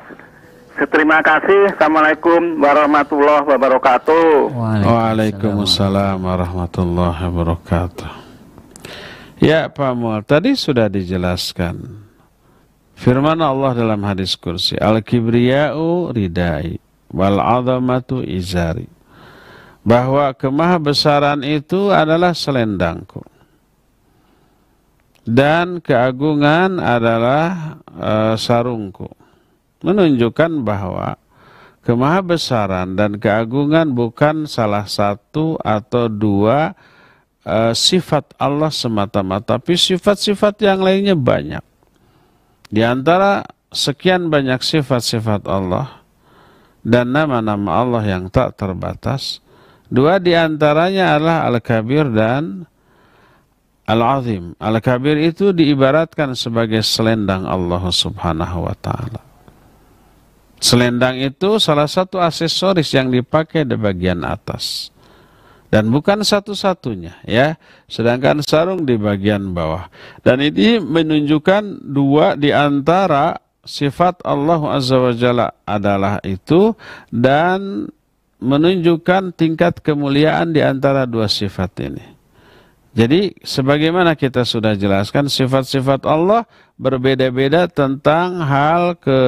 Terima kasih. Assalamualaikum warahmatullahi wabarakatuh. Waalaikumsalam warahmatullahi wabarakatuh. Ya Pak Mual, tadi sudah dijelaskan. Firman Allah dalam hadis kursi, Al-Kibriya'u ridai, wal-azamatu izari. Bahwa kemahabesaran itu adalah selendangku dan keagungan adalah e, sarungku. Menunjukkan bahwa kemahabesaran dan keagungan bukan salah satu atau dua e, sifat Allah semata-mata, tapi sifat-sifat yang lainnya banyak. Di antara sekian banyak sifat-sifat Allah dan nama-nama Allah yang tak terbatas, dua di antaranya adalah Al-Kabir dan Al-Azim, Al-Kabir itu diibaratkan sebagai selendang Allah Subhanahu wa taala. Selendang itu salah satu aksesoris yang dipakai di bagian atas. Dan bukan satu-satunya ya, sedangkan sarung di bagian bawah. Dan ini menunjukkan dua di antara sifat Allah Azza wa Jalla adalah itu dan menunjukkan tingkat kemuliaan di antara dua sifat ini. Jadi sebagaimana kita sudah jelaskan sifat-sifat Allah berbeda-beda tentang hal ke,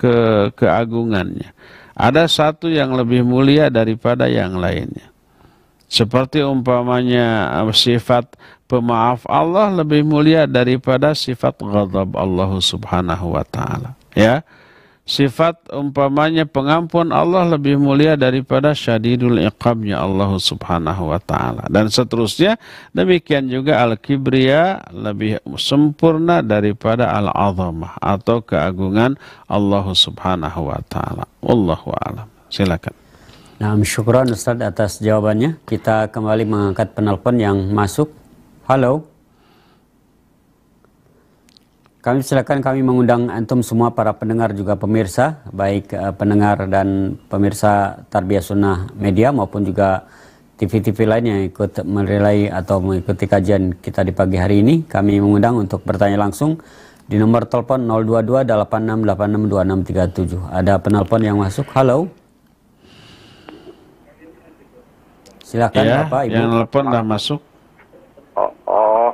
ke keagungannya. Ada satu yang lebih mulia daripada yang lainnya. Seperti umpamanya eh, sifat pemaaf Allah lebih mulia daripada sifat ghadab Allah Subhanahu wa taala. Ya sifat umpamanya pengampun Allah lebih mulia daripada syadidul iqabnya Allah subhanahu wa ta'ala. Dan seterusnya, demikian juga al-kibriya lebih sempurna daripada al-azamah atau keagungan Allah subhanahu wa ta'ala. Allah a'lam. Silakan. Nah, syukran Ustaz atas jawabannya. Kita kembali mengangkat penelpon yang masuk. Halo. Kami silakan kami mengundang antum semua para pendengar juga pemirsa, baik uh, pendengar dan pemirsa Tarbiyah Sunnah Media maupun juga TV-TV lain yang ikut merelai atau mengikuti kajian kita di pagi hari ini. Kami mengundang untuk bertanya langsung di nomor telepon 022 8686 2637. Ada penelpon yang masuk. Halo. Silakan ya, Bapak, Ibu. Yang telepon sudah masuk. Oh, oh.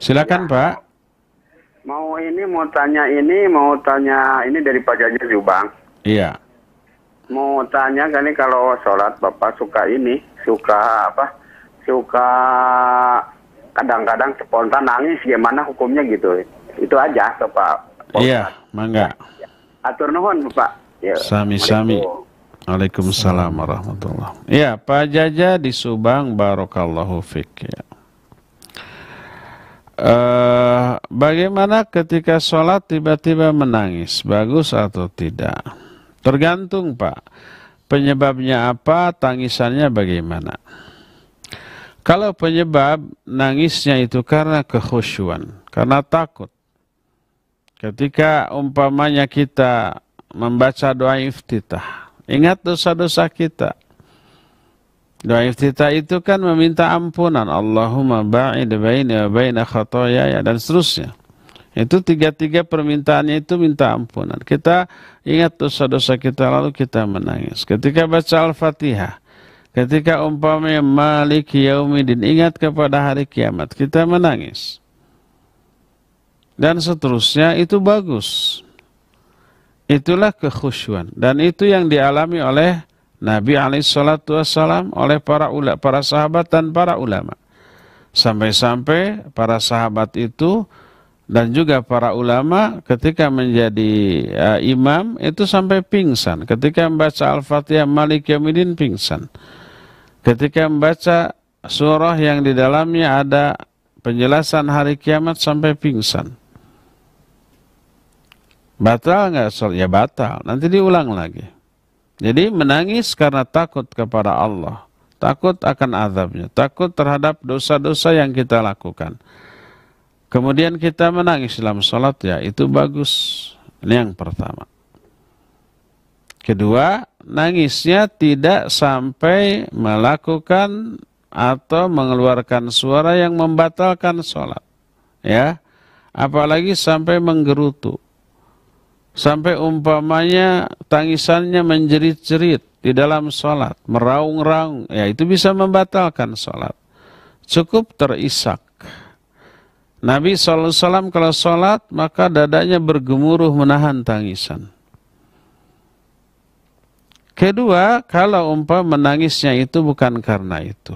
Silakan, ya. Pak. Mau ini mau tanya ini mau tanya ini dari Pak Jajar Jubang. Iya. Mau tanya kan ini kalau sholat Bapak suka ini suka apa? Suka kadang-kadang spontan nangis gimana hukumnya gitu. Itu aja ke Pak. Iya, mangga. Atur nuhun Bapak. Ya, Sami-sami. Waalaikumsalam warahmatullahi Iya, Pak Jaja di Subang Barokallahu Fik. Ya uh, bagaimana ketika sholat tiba-tiba menangis, bagus atau tidak? Tergantung Pak, penyebabnya apa, tangisannya bagaimana. Kalau penyebab nangisnya itu karena kekhusyuan, karena takut. Ketika umpamanya kita membaca doa iftitah, ingat dosa-dosa kita. Doa iftitah itu kan meminta ampunan. Allahumma ba'id wa baina khatayaya dan seterusnya. Itu tiga-tiga permintaannya itu minta ampunan. Kita ingat dosa-dosa kita lalu kita menangis. Ketika baca Al-Fatihah, ketika umpamanya Malik Yaumidin ingat kepada hari kiamat, kita menangis. Dan seterusnya itu bagus. Itulah kekhusyuan dan itu yang dialami oleh Nabi alaihissalatu wassalam oleh para ula, para sahabat dan para ulama. Sampai-sampai para sahabat itu dan juga para ulama ketika menjadi uh, imam itu sampai pingsan. Ketika membaca Al-Fatihah Malik Yamidin pingsan. Ketika membaca surah yang di dalamnya ada penjelasan hari kiamat sampai pingsan. Batal nggak Ya batal. Nanti diulang lagi. Jadi menangis karena takut kepada Allah. Takut akan azabnya. Takut terhadap dosa-dosa yang kita lakukan. Kemudian kita menangis dalam sholat ya itu bagus. Ini yang pertama. Kedua, nangisnya tidak sampai melakukan atau mengeluarkan suara yang membatalkan sholat. Ya, apalagi sampai menggerutu sampai umpamanya tangisannya menjerit-jerit di dalam sholat, meraung-raung, ya itu bisa membatalkan sholat. Cukup terisak. Nabi SAW kalau sholat maka dadanya bergemuruh menahan tangisan. Kedua, kalau umpam menangisnya itu bukan karena itu,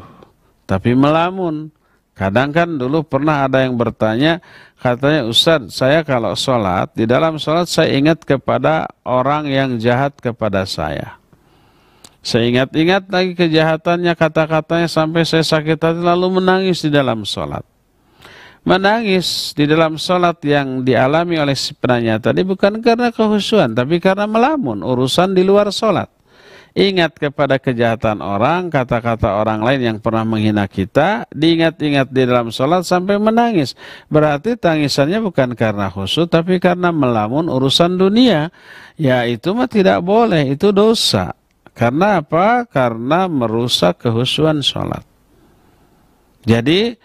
tapi melamun. Kadang kan dulu pernah ada yang bertanya, katanya Ustadz, saya kalau sholat, di dalam sholat saya ingat kepada orang yang jahat kepada saya. Saya ingat-ingat lagi kejahatannya, kata-katanya sampai saya sakit hati lalu menangis di dalam sholat. Menangis di dalam sholat yang dialami oleh si penanya tadi bukan karena kehusuan, tapi karena melamun, urusan di luar sholat. Ingat kepada kejahatan orang, kata-kata orang lain yang pernah menghina kita, diingat-ingat di dalam sholat sampai menangis. Berarti tangisannya bukan karena khusus, tapi karena melamun urusan dunia. Ya itu mah tidak boleh, itu dosa. Karena apa? Karena merusak kehusuan sholat. Jadi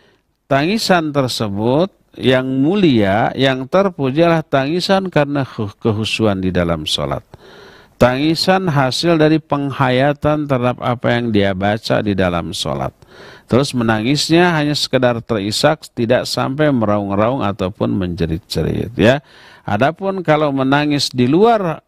tangisan tersebut yang mulia, yang terpujalah tangisan karena kehusuan di dalam sholat. Tangisan hasil dari penghayatan terhadap apa yang dia baca di dalam sholat. Terus menangisnya hanya sekedar terisak, tidak sampai meraung-raung ataupun menjerit-jerit. Ya, Adapun kalau menangis di luar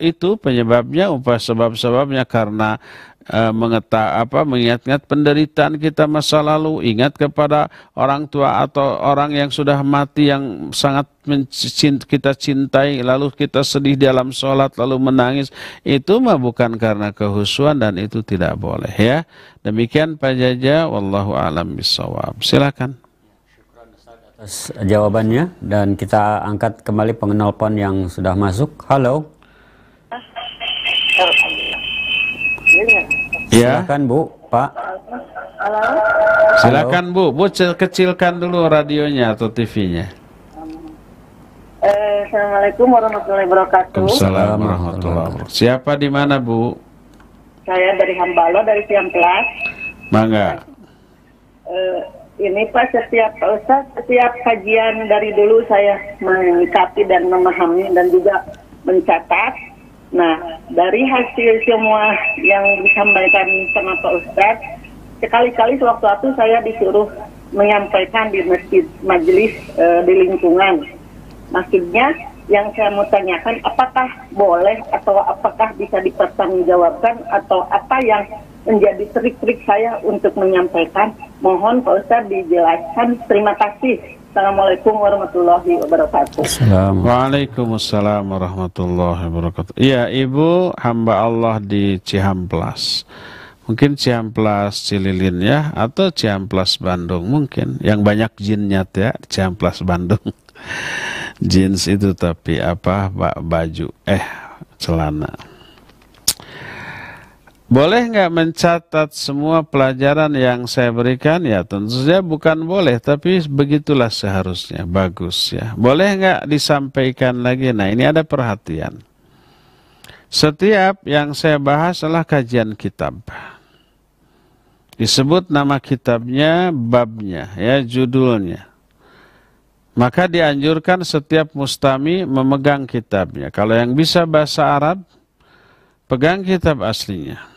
itu penyebabnya upah sebab-sebabnya karena e, mengeta apa mengingat-ingat penderitaan kita masa lalu ingat kepada orang tua atau orang yang sudah mati yang sangat kita cintai lalu kita sedih dalam sholat lalu menangis itu mah bukan karena kehusuan dan itu tidak boleh ya demikian Pak Jaja wallahu alam bisawab silakan atas jawabannya dan kita angkat kembali pengenal yang sudah masuk halo Ya. Silakan Bu, Pak. Halo. Silakan Bu, Bu kecilkan dulu radionya atau TV-nya. Eh, Assalamualaikum warahmatullahi wabarakatuh. Assalamualaikum. warahmatullahi wabarakatuh. Siapa di mana Bu? Saya dari Hambalo dari Ciamplas. Mangga. Eh, ini Pak setiap Ustaz, setiap kajian dari dulu saya menyikapi dan memahami dan juga mencatat Nah, dari hasil semua yang disampaikan sama Pak Ustadz, sekali-kali sewaktu-waktu saya disuruh menyampaikan di masjid majelis e, eh, di lingkungan. Maksudnya yang saya mau tanyakan apakah boleh atau apakah bisa dipertanggungjawabkan atau apa yang menjadi trik-trik saya untuk menyampaikan. Mohon Pak Ustadz dijelaskan. Terima kasih. Assalamualaikum warahmatullahi wabarakatuh. Assalamualaikum. Waalaikumsalam warahmatullahi wabarakatuh. Iya, Ibu hamba Allah di Cihamplas. Mungkin Ciamplas Cililin ya atau Ciamplas Bandung mungkin yang banyak jinnya ya Ciamplas Bandung. Jeans itu tapi apa baju eh celana. Boleh nggak mencatat semua pelajaran yang saya berikan? Ya tentu saja bukan boleh, tapi begitulah seharusnya. Bagus ya. Boleh nggak disampaikan lagi? Nah ini ada perhatian. Setiap yang saya bahas adalah kajian kitab. Disebut nama kitabnya, babnya, ya judulnya. Maka dianjurkan setiap mustami memegang kitabnya. Kalau yang bisa bahasa Arab, pegang kitab aslinya.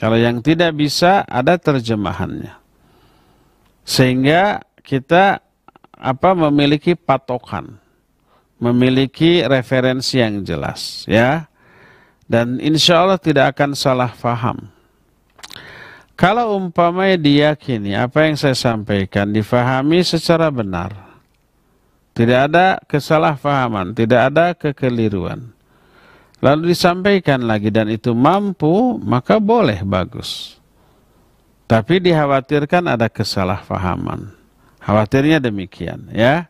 Kalau yang tidak bisa ada terjemahannya. Sehingga kita apa memiliki patokan, memiliki referensi yang jelas ya. Dan insya Allah tidak akan salah faham. Kalau umpamanya diyakini apa yang saya sampaikan difahami secara benar. Tidak ada kesalahpahaman, tidak ada kekeliruan lalu disampaikan lagi dan itu mampu, maka boleh bagus. Tapi dikhawatirkan ada kesalahpahaman. Khawatirnya demikian, ya.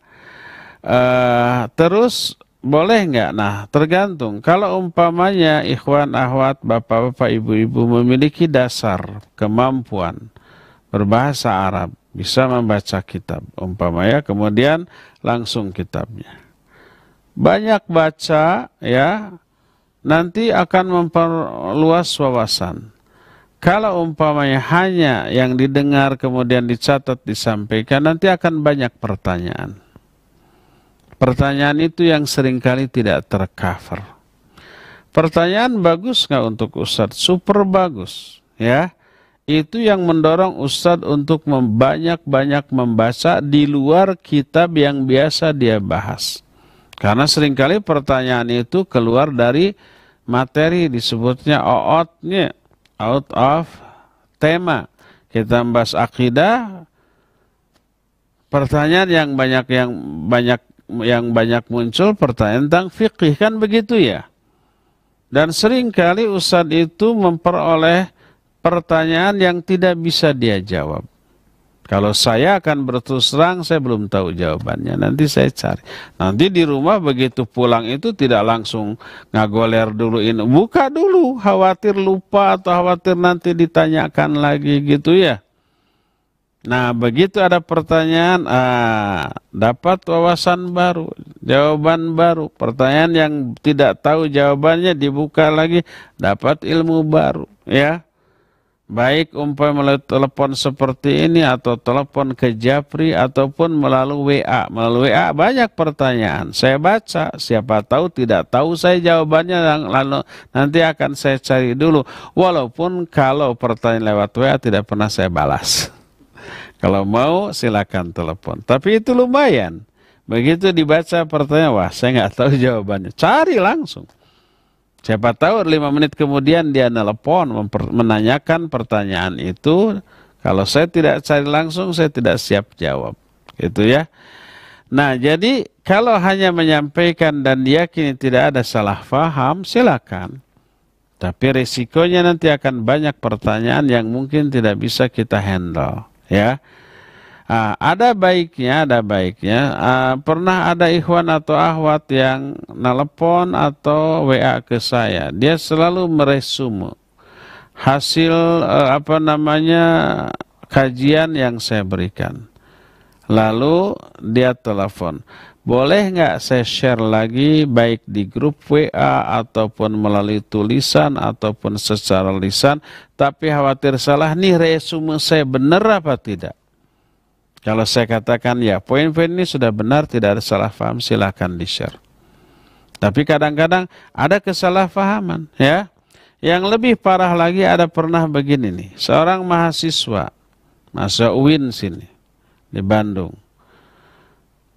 Uh, terus boleh nggak? Nah, tergantung. Kalau umpamanya ikhwan, ahwat, bapak-bapak, ibu-ibu memiliki dasar kemampuan berbahasa Arab, bisa membaca kitab, umpamanya, kemudian langsung kitabnya. Banyak baca, ya, nanti akan memperluas wawasan. Kalau umpamanya hanya yang didengar kemudian dicatat disampaikan, nanti akan banyak pertanyaan. Pertanyaan itu yang seringkali tidak tercover. Pertanyaan bagus nggak untuk Ustadz? Super bagus, ya. Itu yang mendorong Ustadz untuk banyak-banyak membaca di luar kitab yang biasa dia bahas. Karena seringkali pertanyaan itu keluar dari materi disebutnya outnya out of tema. Kita membahas akidah pertanyaan yang banyak yang banyak yang banyak muncul pertanyaan tentang fikih kan begitu ya. Dan seringkali Ustadz itu memperoleh pertanyaan yang tidak bisa dia jawab. Kalau saya akan berterus terang, saya belum tahu jawabannya. Nanti saya cari. Nanti di rumah begitu pulang itu tidak langsung ngagoler dulu ini. Buka dulu, khawatir lupa atau khawatir nanti ditanyakan lagi gitu ya. Nah, begitu ada pertanyaan, ah, dapat wawasan baru, jawaban baru. Pertanyaan yang tidak tahu jawabannya dibuka lagi, dapat ilmu baru, ya. Baik umpamanya melalui telepon seperti ini atau telepon ke Japri ataupun melalui WA. Melalui WA banyak pertanyaan. Saya baca, siapa tahu tidak tahu saya jawabannya lalu nanti akan saya cari dulu. Walaupun kalau pertanyaan lewat WA tidak pernah saya balas. Kalau mau silakan telepon. Tapi itu lumayan. Begitu dibaca pertanyaan, wah saya nggak tahu jawabannya. Cari langsung. Siapa tahu lima menit kemudian dia nelpon menanyakan pertanyaan itu. Kalau saya tidak cari langsung, saya tidak siap jawab. Itu ya. Nah, jadi kalau hanya menyampaikan dan diyakini tidak ada salah faham, silakan. Tapi risikonya nanti akan banyak pertanyaan yang mungkin tidak bisa kita handle. Ya. Ah, ada baiknya, ada baiknya. Uh, pernah ada ikhwan atau ahwat yang nelpon atau WA ke saya. Dia selalu meresume hasil uh, apa namanya kajian yang saya berikan. Lalu dia telepon, boleh nggak saya share lagi baik di grup WA ataupun melalui tulisan ataupun secara lisan, tapi khawatir salah nih resume saya benar apa tidak? Kalau saya katakan ya poin-poin ini sudah benar, tidak ada salah paham, silahkan di-share. Tapi kadang-kadang ada kesalahpahaman ya. Yang lebih parah lagi ada pernah begini nih, seorang mahasiswa masa UIN sini di Bandung.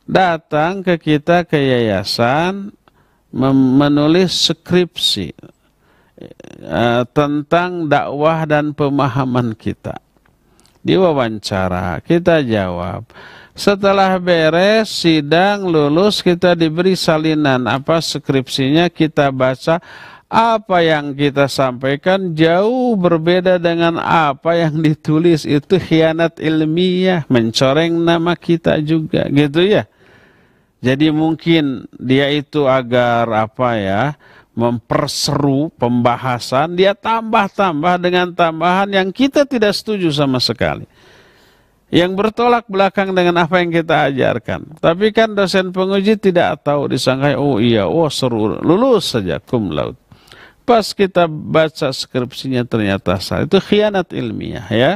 Datang ke kita ke yayasan menulis skripsi eh, tentang dakwah dan pemahaman kita diwawancara, kita jawab. Setelah beres sidang lulus kita diberi salinan apa skripsinya kita baca apa yang kita sampaikan jauh berbeda dengan apa yang ditulis itu khianat ilmiah mencoreng nama kita juga gitu ya. Jadi mungkin dia itu agar apa ya memperseru pembahasan, dia tambah-tambah dengan tambahan yang kita tidak setuju sama sekali. Yang bertolak belakang dengan apa yang kita ajarkan. Tapi kan dosen penguji tidak tahu, disangka, oh iya, oh seru, lulus saja, kum laut. Pas kita baca skripsinya ternyata salah. Itu khianat ilmiah ya.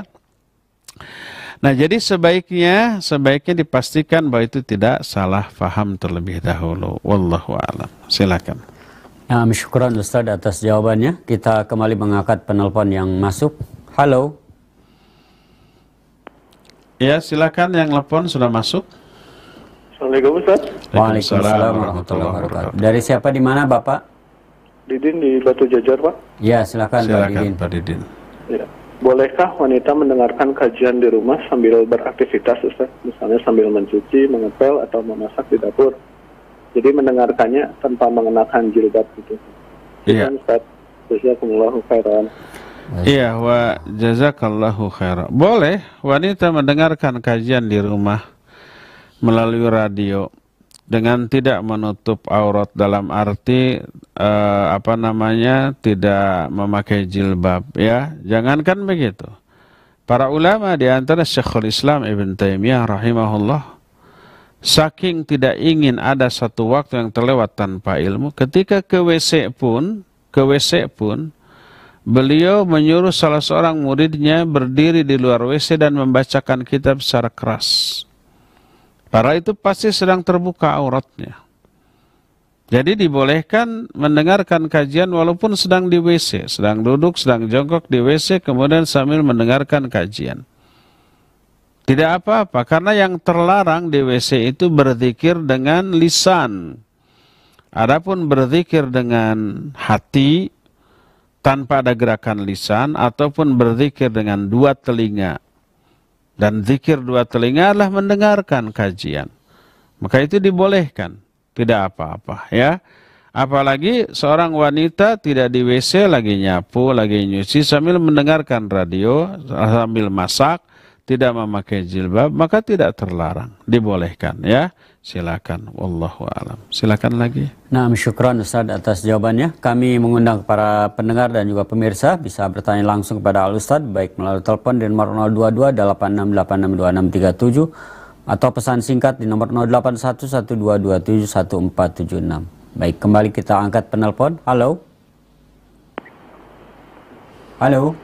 Nah, jadi sebaiknya sebaiknya dipastikan bahwa itu tidak salah faham terlebih dahulu. Wallahu alam. Silakan. Nah, syukuran Ustaz atas jawabannya. Kita kembali mengangkat penelpon yang masuk. Halo. Ya, silakan yang telepon sudah masuk. Assalamualaikum Ustaz. Waalaikumsalam warahmatullahi wabarakatuh. Dari siapa di mana Bapak? Didin di Batu Jajar Pak. Ya, silakan, silakan Pak Didin. Pak Didin. Ya. Bolehkah wanita mendengarkan kajian di rumah sambil beraktivitas Ustaz? Misalnya sambil mencuci, mengepel, atau memasak di dapur? jadi mendengarkannya tanpa mengenakan jilbab gitu. Iya. Kan, Ustaz, khairan. Iya, wa jazakallahu khairan. Boleh wanita mendengarkan kajian di rumah melalui radio dengan tidak menutup aurat dalam arti eh, apa namanya tidak memakai jilbab ya. Jangankan begitu. Para ulama di antara Syekhul Islam Ibn Taimiyah rahimahullah Saking tidak ingin ada satu waktu yang terlewat tanpa ilmu, ketika ke WC pun, ke WC pun, beliau menyuruh salah seorang muridnya berdiri di luar WC dan membacakan kitab secara keras. Para itu pasti sedang terbuka auratnya. Jadi dibolehkan mendengarkan kajian walaupun sedang di WC, sedang duduk, sedang jongkok di WC, kemudian sambil mendengarkan kajian. Tidak apa-apa, karena yang terlarang di WC itu berzikir dengan lisan. Adapun berzikir dengan hati tanpa ada gerakan lisan ataupun berzikir dengan dua telinga. Dan zikir dua telinga adalah mendengarkan kajian. Maka itu dibolehkan, tidak apa-apa ya. Apalagi seorang wanita tidak di WC lagi nyapu, lagi nyuci sambil mendengarkan radio, sambil masak, tidak memakai jilbab maka tidak terlarang, dibolehkan ya. Silakan wallahu alam. Silakan lagi. Nah, syukran Ustaz atas jawabannya. Kami mengundang para pendengar dan juga pemirsa bisa bertanya langsung kepada Al Ustaz baik melalui telepon di nomor 022 atau pesan singkat di nomor 08112271476. Baik, kembali kita angkat penelpon. Halo. Halo.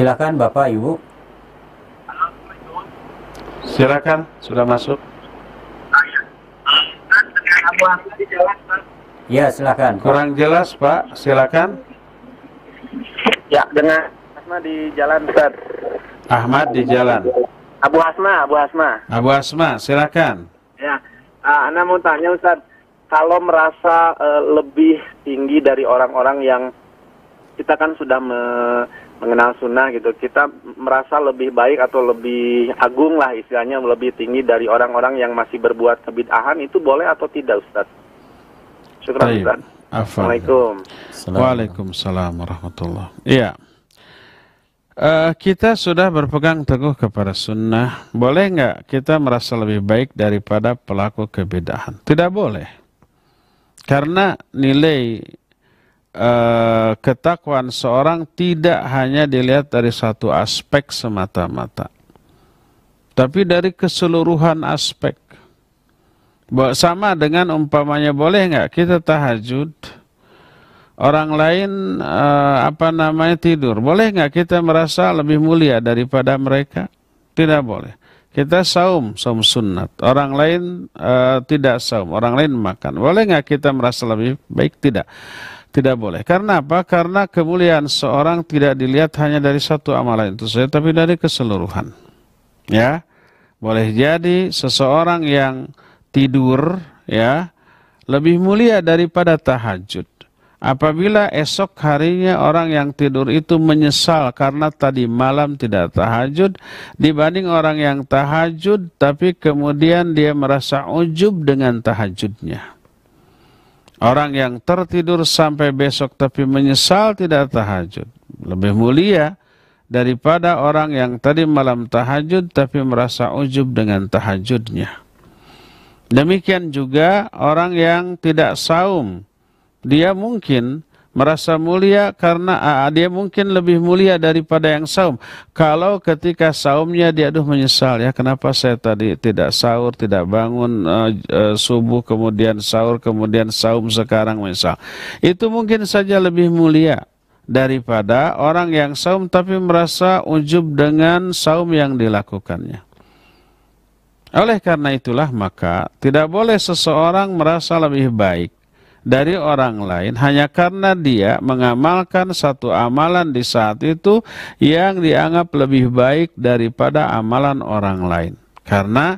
Silakan Bapak Ibu. Silakan, sudah masuk. Ya, silakan. Kurang jelas, Pak. Silakan. Ya, dengan Ahmad di jalan, Ustaz. Ahmad di jalan. Abu asma Abu asma Abu Hasma, silakan. Ya, uh, eh, Anda mau tanya Ustaz, kalau merasa uh, lebih tinggi dari orang-orang yang kita kan sudah me mengenal sunnah gitu kita merasa lebih baik atau lebih agung lah istilahnya lebih tinggi dari orang-orang yang masih berbuat kebid'ahan itu boleh atau tidak Ustaz? Syukur Ustaz. Assalamualaikum. Waalaikumsalam warahmatullahi Iya. Uh, kita sudah berpegang teguh kepada sunnah. Boleh nggak kita merasa lebih baik daripada pelaku kebedahan? Tidak boleh. Karena nilai Ketakuan eh, ketakwaan seorang tidak hanya dilihat dari satu aspek semata-mata, tapi dari keseluruhan aspek. Bahwa sama dengan umpamanya boleh nggak kita tahajud, orang lain eh, apa namanya tidur, boleh nggak kita merasa lebih mulia daripada mereka? Tidak boleh. Kita saum, saum sunat. Orang lain eh, tidak saum, orang lain makan. Boleh nggak kita merasa lebih baik? Tidak. Tidak boleh. Karena apa? Karena kemuliaan seorang tidak dilihat hanya dari satu amalan itu saja, tapi dari keseluruhan. Ya, boleh jadi seseorang yang tidur, ya, lebih mulia daripada tahajud. Apabila esok harinya orang yang tidur itu menyesal karena tadi malam tidak tahajud dibanding orang yang tahajud tapi kemudian dia merasa ujub dengan tahajudnya. Orang yang tertidur sampai besok tapi menyesal tidak tahajud. Lebih mulia daripada orang yang tadi malam tahajud tapi merasa ujub dengan tahajudnya. Demikian juga orang yang tidak saum. Dia mungkin merasa mulia karena ah, ah, dia mungkin lebih mulia daripada yang saum. Kalau ketika saumnya dia aduh menyesal ya kenapa saya tadi tidak sahur, tidak bangun uh, uh, subuh kemudian sahur kemudian saum sekarang menyesal. Itu mungkin saja lebih mulia daripada orang yang saum tapi merasa ujub dengan saum yang dilakukannya. Oleh karena itulah maka tidak boleh seseorang merasa lebih baik dari orang lain hanya karena dia mengamalkan satu amalan di saat itu yang dianggap lebih baik daripada amalan orang lain. Karena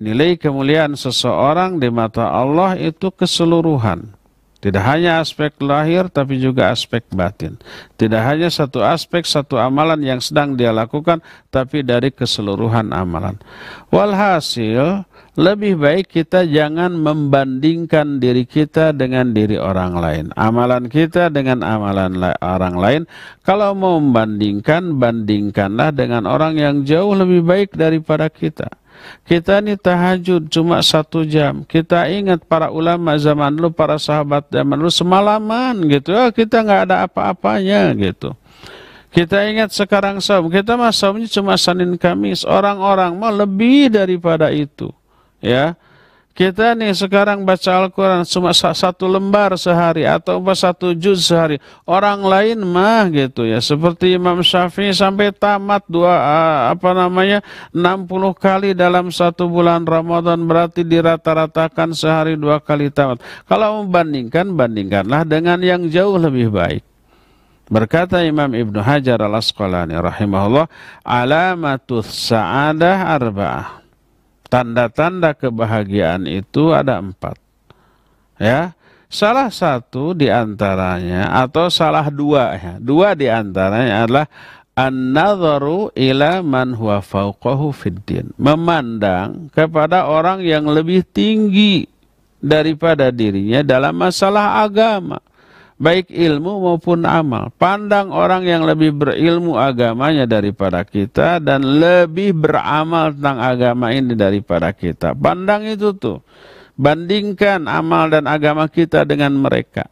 nilai kemuliaan seseorang di mata Allah itu keseluruhan. Tidak hanya aspek lahir tapi juga aspek batin. Tidak hanya satu aspek satu amalan yang sedang dia lakukan tapi dari keseluruhan amalan. Walhasil lebih baik kita jangan membandingkan diri kita dengan diri orang lain, amalan kita dengan amalan la orang lain. Kalau mau membandingkan, bandingkanlah dengan orang yang jauh lebih baik daripada kita. Kita ini tahajud cuma satu jam. Kita ingat para ulama zaman dulu, para sahabat zaman dulu semalaman gitu. Oh, kita nggak ada apa-apanya gitu. Kita ingat sekarang saum, kita masa saumnya cuma Senin Kamis. Orang-orang mau lebih daripada itu ya kita nih sekarang baca Al-Quran cuma satu lembar sehari atau satu juz sehari. Orang lain mah gitu ya. Seperti Imam Syafi'i sampai tamat dua apa namanya 60 kali dalam satu bulan Ramadan berarti dirata-ratakan sehari dua kali tamat. Kalau membandingkan, bandingkanlah dengan yang jauh lebih baik. Berkata Imam Ibnu Hajar al-Asqalani rahimahullah, alamatus sa'adah arba'ah Tanda-tanda kebahagiaan itu ada empat. Ya, salah satu di antaranya atau salah dua ya. Dua di antaranya adalah An-nadharu ila man huwa fauqahu fiddin. Memandang kepada orang yang lebih tinggi daripada dirinya dalam masalah agama baik ilmu maupun amal. Pandang orang yang lebih berilmu agamanya daripada kita dan lebih beramal tentang agama ini daripada kita. Pandang itu tuh. Bandingkan amal dan agama kita dengan mereka.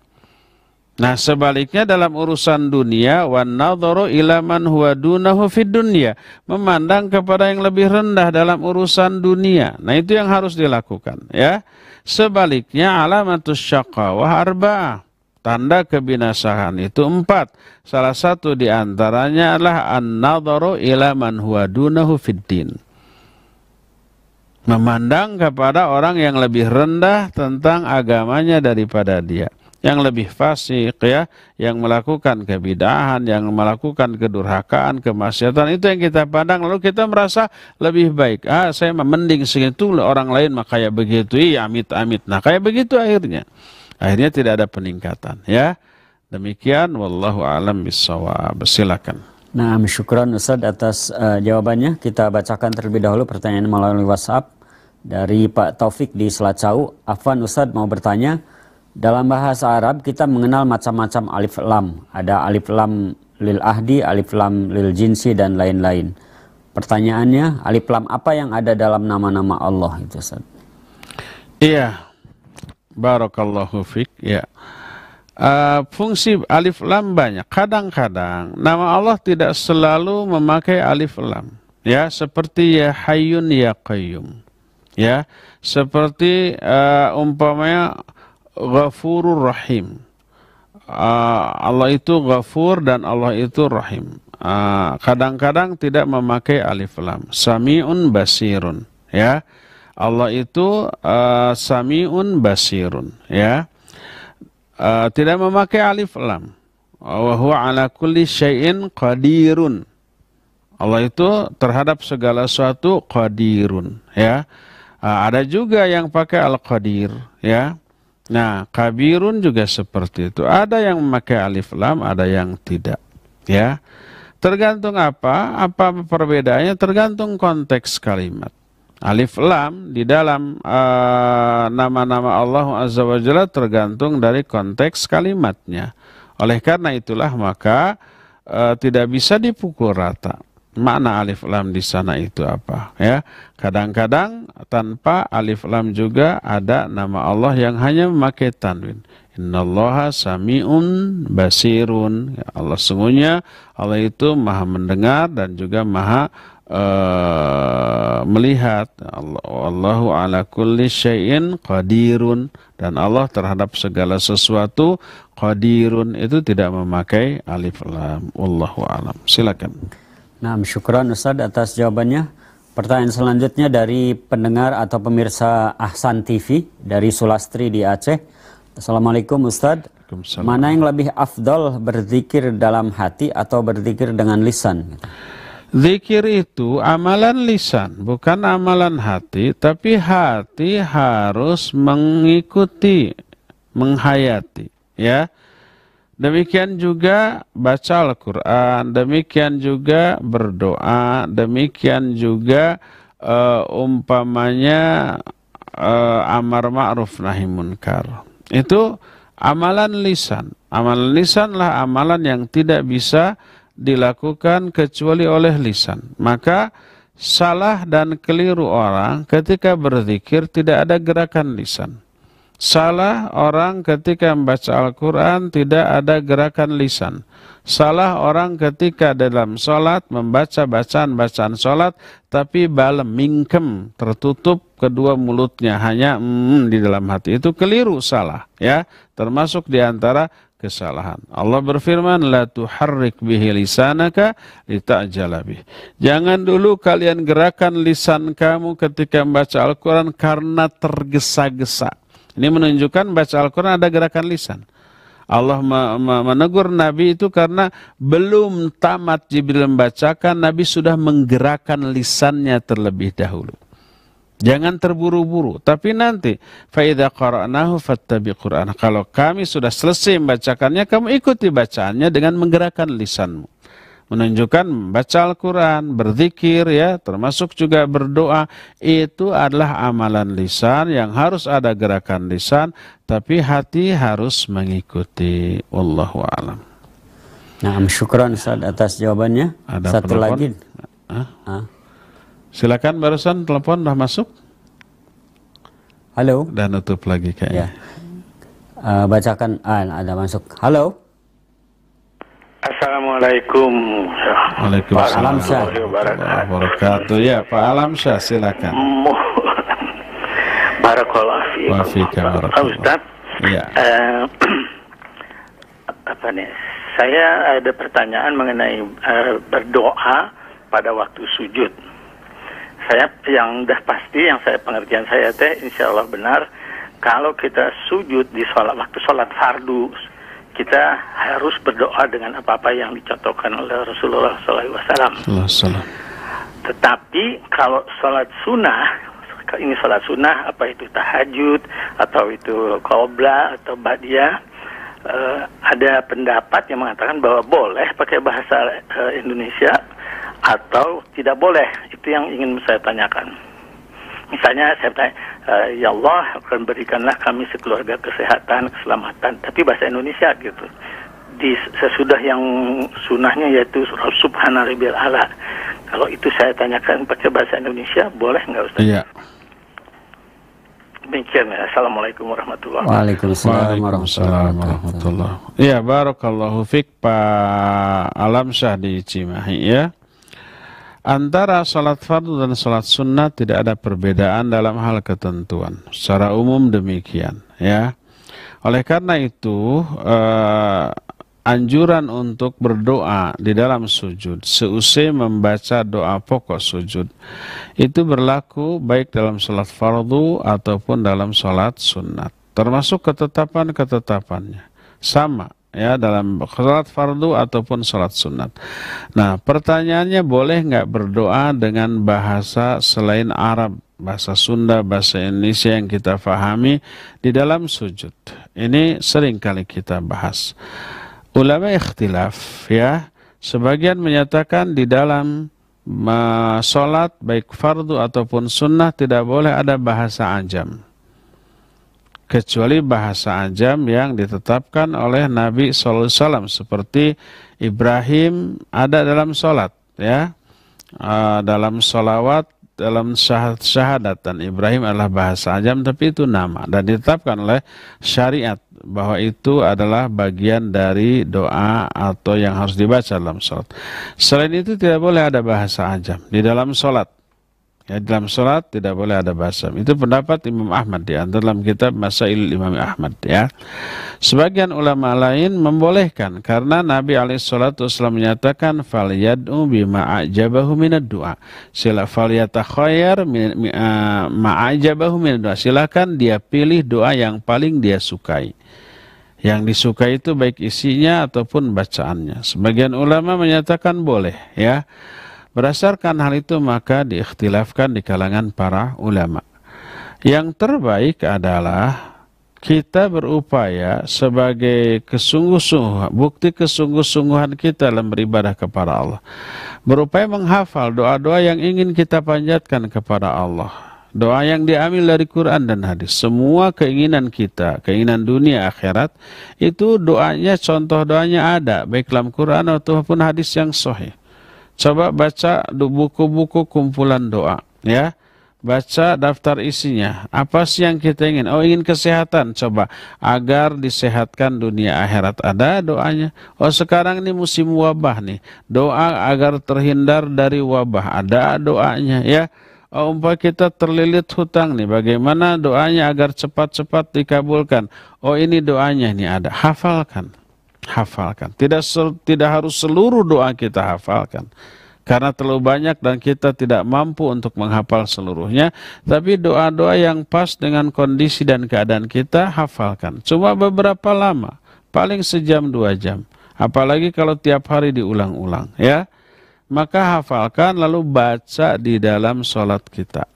Nah, sebaliknya dalam urusan dunia wan ila man huwa dunahu fid memandang kepada yang lebih rendah dalam urusan dunia. Nah, itu yang harus dilakukan, ya. Sebaliknya alamatus syaqawah arba'ah Tanda kebinasaan itu empat. Salah satu di antaranya adalah an-nadharu ila man huwa dunahu fiddin. Memandang kepada orang yang lebih rendah tentang agamanya daripada dia yang lebih fasik ya, yang melakukan kebidahan, yang melakukan kedurhakaan, kemaksiatan itu yang kita pandang lalu kita merasa lebih baik. Ah, saya mending segitu orang lain mah kayak begitu, iya amit-amit. Nah, kayak begitu akhirnya. Akhirnya tidak ada peningkatan ya. Demikian wallahu alam bisawab. Silakan. Nah, syukran Ustaz atas uh, jawabannya. Kita bacakan terlebih dahulu pertanyaan melalui WhatsApp dari Pak Taufik di Selacau. Afan Ustaz mau bertanya, dalam bahasa Arab kita mengenal macam-macam alif lam. Ada alif lam lil ahdi, alif lam lil jinsi dan lain-lain. Pertanyaannya, alif lam apa yang ada dalam nama-nama Allah itu Ustaz? Iya, Barakallahu fiq. Ya. Uh, fungsi alif lam banyak. Kadang-kadang nama Allah tidak selalu memakai alif lam. Ya, seperti ya Hayyun ya Qayyum. Ya, seperti uh, umpamanya Ghafurur Rahim. Uh, Allah itu Ghafur dan Allah itu Rahim. Kadang-kadang uh, tidak memakai alif lam. Samiun basirun, ya. Allah itu uh, samiun basirun ya uh, tidak memakai alif lam wa huwa ala kulli syai'in qadirun Allah itu terhadap segala sesuatu qadirun ya uh, ada juga yang pakai al qadir ya Nah, kabirun juga seperti itu. Ada yang memakai alif lam, ada yang tidak. Ya. Tergantung apa? Apa perbedaannya? Tergantung konteks kalimat. Alif lam di dalam eh, nama-nama uh, Allah Azza wa Jalla tergantung dari konteks kalimatnya. Oleh karena itulah maka uh, tidak bisa dipukul rata. Makna alif lam di sana itu apa ya? Kadang-kadang tanpa alif lam juga ada nama Allah yang hanya memakai tanwin. Innallaha samiun basirun. Ya Allah sungguhnya Allah itu Maha mendengar dan juga Maha Eh, melihat Allah, Allahu ala kulli syai'in qadirun dan Allah terhadap segala sesuatu qadirun itu tidak memakai alif lam wallahu alam silakan Nah, syukran Ustaz atas jawabannya. Pertanyaan selanjutnya dari pendengar atau pemirsa Ahsan TV dari Sulastri di Aceh. Assalamualaikum Ustaz. Mana yang lebih afdol berzikir dalam hati atau berzikir dengan lisan? Zikir itu amalan lisan, bukan amalan hati, tapi hati harus mengikuti, menghayati, ya. Demikian juga baca Al-Qur'an, demikian juga berdoa, demikian juga uh, umpamanya uh, amar ma'ruf nahi munkar. Itu amalan lisan. Amalan lisanlah amalan yang tidak bisa dilakukan kecuali oleh lisan. Maka salah dan keliru orang ketika berzikir tidak ada gerakan lisan. Salah orang ketika membaca Al-Quran tidak ada gerakan lisan. Salah orang ketika dalam sholat membaca bacaan-bacaan sholat tapi balem, mingkem, tertutup kedua mulutnya hanya mm, di dalam hati. Itu keliru, salah. ya Termasuk diantara kesalahan. Allah berfirman, "La tuharrik bihi lisanaka litajala bih." Jangan dulu kalian gerakan lisan kamu ketika membaca Al-Qur'an karena tergesa-gesa. Ini menunjukkan baca Al-Qur'an ada gerakan lisan. Allah menegur Nabi itu karena belum tamat Jibril membacakan, Nabi sudah menggerakkan lisannya terlebih dahulu. Jangan terburu-buru, tapi nanti faida qara'nahu fattabi Qur'an. Kalau kami sudah selesai membacakannya, kamu ikuti bacaannya dengan menggerakkan lisanmu. Menunjukkan membaca Al-Quran, berzikir, ya, termasuk juga berdoa. Itu adalah amalan lisan yang harus ada gerakan lisan, tapi hati harus mengikuti. Wallahu alam. Nah, syukran Ustaz atas jawabannya. Ada Satu pelakon? lagi. Hah? Hah? Silakan barusan telepon udah masuk. Halo. Dan nutup lagi kayaknya. Ya. Uh, bacakan ah, ada masuk. Halo. Assalamualaikum. Waalaikumsalam warahmatullahi wabarakatuh. Ya, Pak Alamsyah silakan. Barakallahu fiikum. Ah, ya. Uh, apa nih? Saya ada pertanyaan mengenai uh, berdoa pada waktu sujud saya yang udah pasti yang saya pengertian saya teh insya Allah benar kalau kita sujud di sholat waktu sholat fardu kita harus berdoa dengan apa-apa yang dicontohkan oleh Rasulullah SAW. Tetapi kalau sholat sunnah ini sholat sunnah apa itu tahajud atau itu kobra atau badia uh, eh, ada pendapat yang mengatakan bahwa boleh pakai bahasa uh, Indonesia atau tidak boleh itu yang ingin saya tanyakan misalnya saya tanya eh, ya Allah akan berikanlah kami sekeluarga kesehatan keselamatan tapi bahasa Indonesia gitu di sesudah yang sunahnya yaitu subhanarabbiyal ala kalau itu saya tanyakan pakai bahasa Indonesia boleh nggak Ustaz? Iya. Demikian ya. Assalamualaikum warahmatullahi wabarakatuh. Waalaikumsalam warahmatullahi wabarakatuh. Ya, barakallahu fiq Pak Alamsyah di Cimahi ya. Antara sholat fardu dan sholat sunnah tidak ada perbedaan dalam hal ketentuan. Secara umum demikian, ya. Oleh karena itu, eh, anjuran untuk berdoa di dalam sujud seusai membaca doa pokok sujud itu berlaku baik dalam sholat fardu ataupun dalam sholat sunnah. termasuk ketetapan-ketetapannya sama ya dalam sholat fardu ataupun sholat sunat. Nah pertanyaannya boleh nggak berdoa dengan bahasa selain Arab, bahasa Sunda, bahasa Indonesia yang kita fahami di dalam sujud. Ini sering kali kita bahas. Ulama ikhtilaf ya, sebagian menyatakan di dalam sholat baik fardu ataupun sunnah tidak boleh ada bahasa anjam kecuali bahasa ajam yang ditetapkan oleh Nabi sallallahu alaihi wasallam seperti Ibrahim ada dalam solat, ya. Ah, dalam solawat dalam syahadat dan Ibrahim adalah bahasa ajam tapi itu nama dan ditetapkan oleh syariat bahwa itu adalah bagian dari doa atau yang harus dibaca dalam sholat. Selain itu tidak boleh ada bahasa ajam di dalam sholat Ya, dalam sholat tidak boleh ada basam. Itu pendapat Imam Ahmad di ya, dalam kitab Masail Imam Ahmad ya. Sebagian ulama lain membolehkan karena Nabi Alaihissalam menyatakan fal yad'u bima ajabahu minad du'a. Sila fal yatakhayyar ma ajabahu minad du'a. Silakan dia pilih doa yang paling dia sukai yang disukai itu baik isinya ataupun bacaannya. Sebagian ulama menyatakan boleh ya. Berdasarkan hal itu maka diikhtilafkan di kalangan para ulama. Yang terbaik adalah kita berupaya sebagai kesungguh-sungguh, bukti kesungguh-sungguhan kita dalam beribadah kepada Allah. Berupaya menghafal doa-doa yang ingin kita panjatkan kepada Allah doa yang diambil dari Quran dan hadis. Semua keinginan kita, keinginan dunia akhirat, itu doanya, contoh doanya ada, baik dalam Quran ataupun hadis yang sahih. Coba baca buku-buku kumpulan doa, ya. Baca daftar isinya. Apa sih yang kita ingin? Oh, ingin kesehatan. Coba agar disehatkan dunia akhirat. Ada doanya. Oh, sekarang ini musim wabah nih. Doa agar terhindar dari wabah. Ada doanya, ya. Oh, umpah kita terlilit hutang nih, bagaimana doanya agar cepat-cepat dikabulkan? Oh, ini doanya nih ada, hafalkan hafalkan. Tidak sel, tidak harus seluruh doa kita hafalkan. Karena terlalu banyak dan kita tidak mampu untuk menghafal seluruhnya. Tapi doa-doa yang pas dengan kondisi dan keadaan kita hafalkan. Cuma beberapa lama, paling sejam dua jam. Apalagi kalau tiap hari diulang-ulang ya. Maka hafalkan lalu baca di dalam sholat kita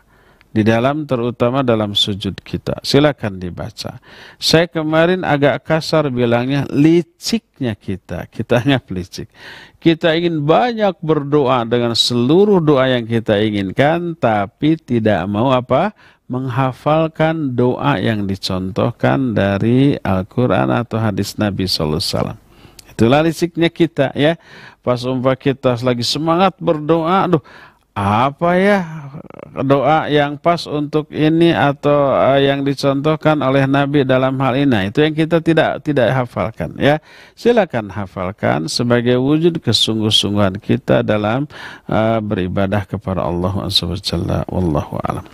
di dalam terutama dalam sujud kita. Silakan dibaca. Saya kemarin agak kasar bilangnya liciknya kita. Kita hanya licik. Kita ingin banyak berdoa dengan seluruh doa yang kita inginkan tapi tidak mau apa? menghafalkan doa yang dicontohkan dari Al-Qur'an atau hadis Nabi sallallahu alaihi wasallam. Itulah liciknya kita ya. Pas umpah kita lagi semangat berdoa, aduh apa ya doa yang pas untuk ini atau uh, yang dicontohkan oleh Nabi dalam hal ini. Nah, itu yang kita tidak tidak hafalkan ya. Silakan hafalkan sebagai wujud kesungguh-sungguhan kita dalam uh, beribadah kepada Allah Subhanahu wallahu alam.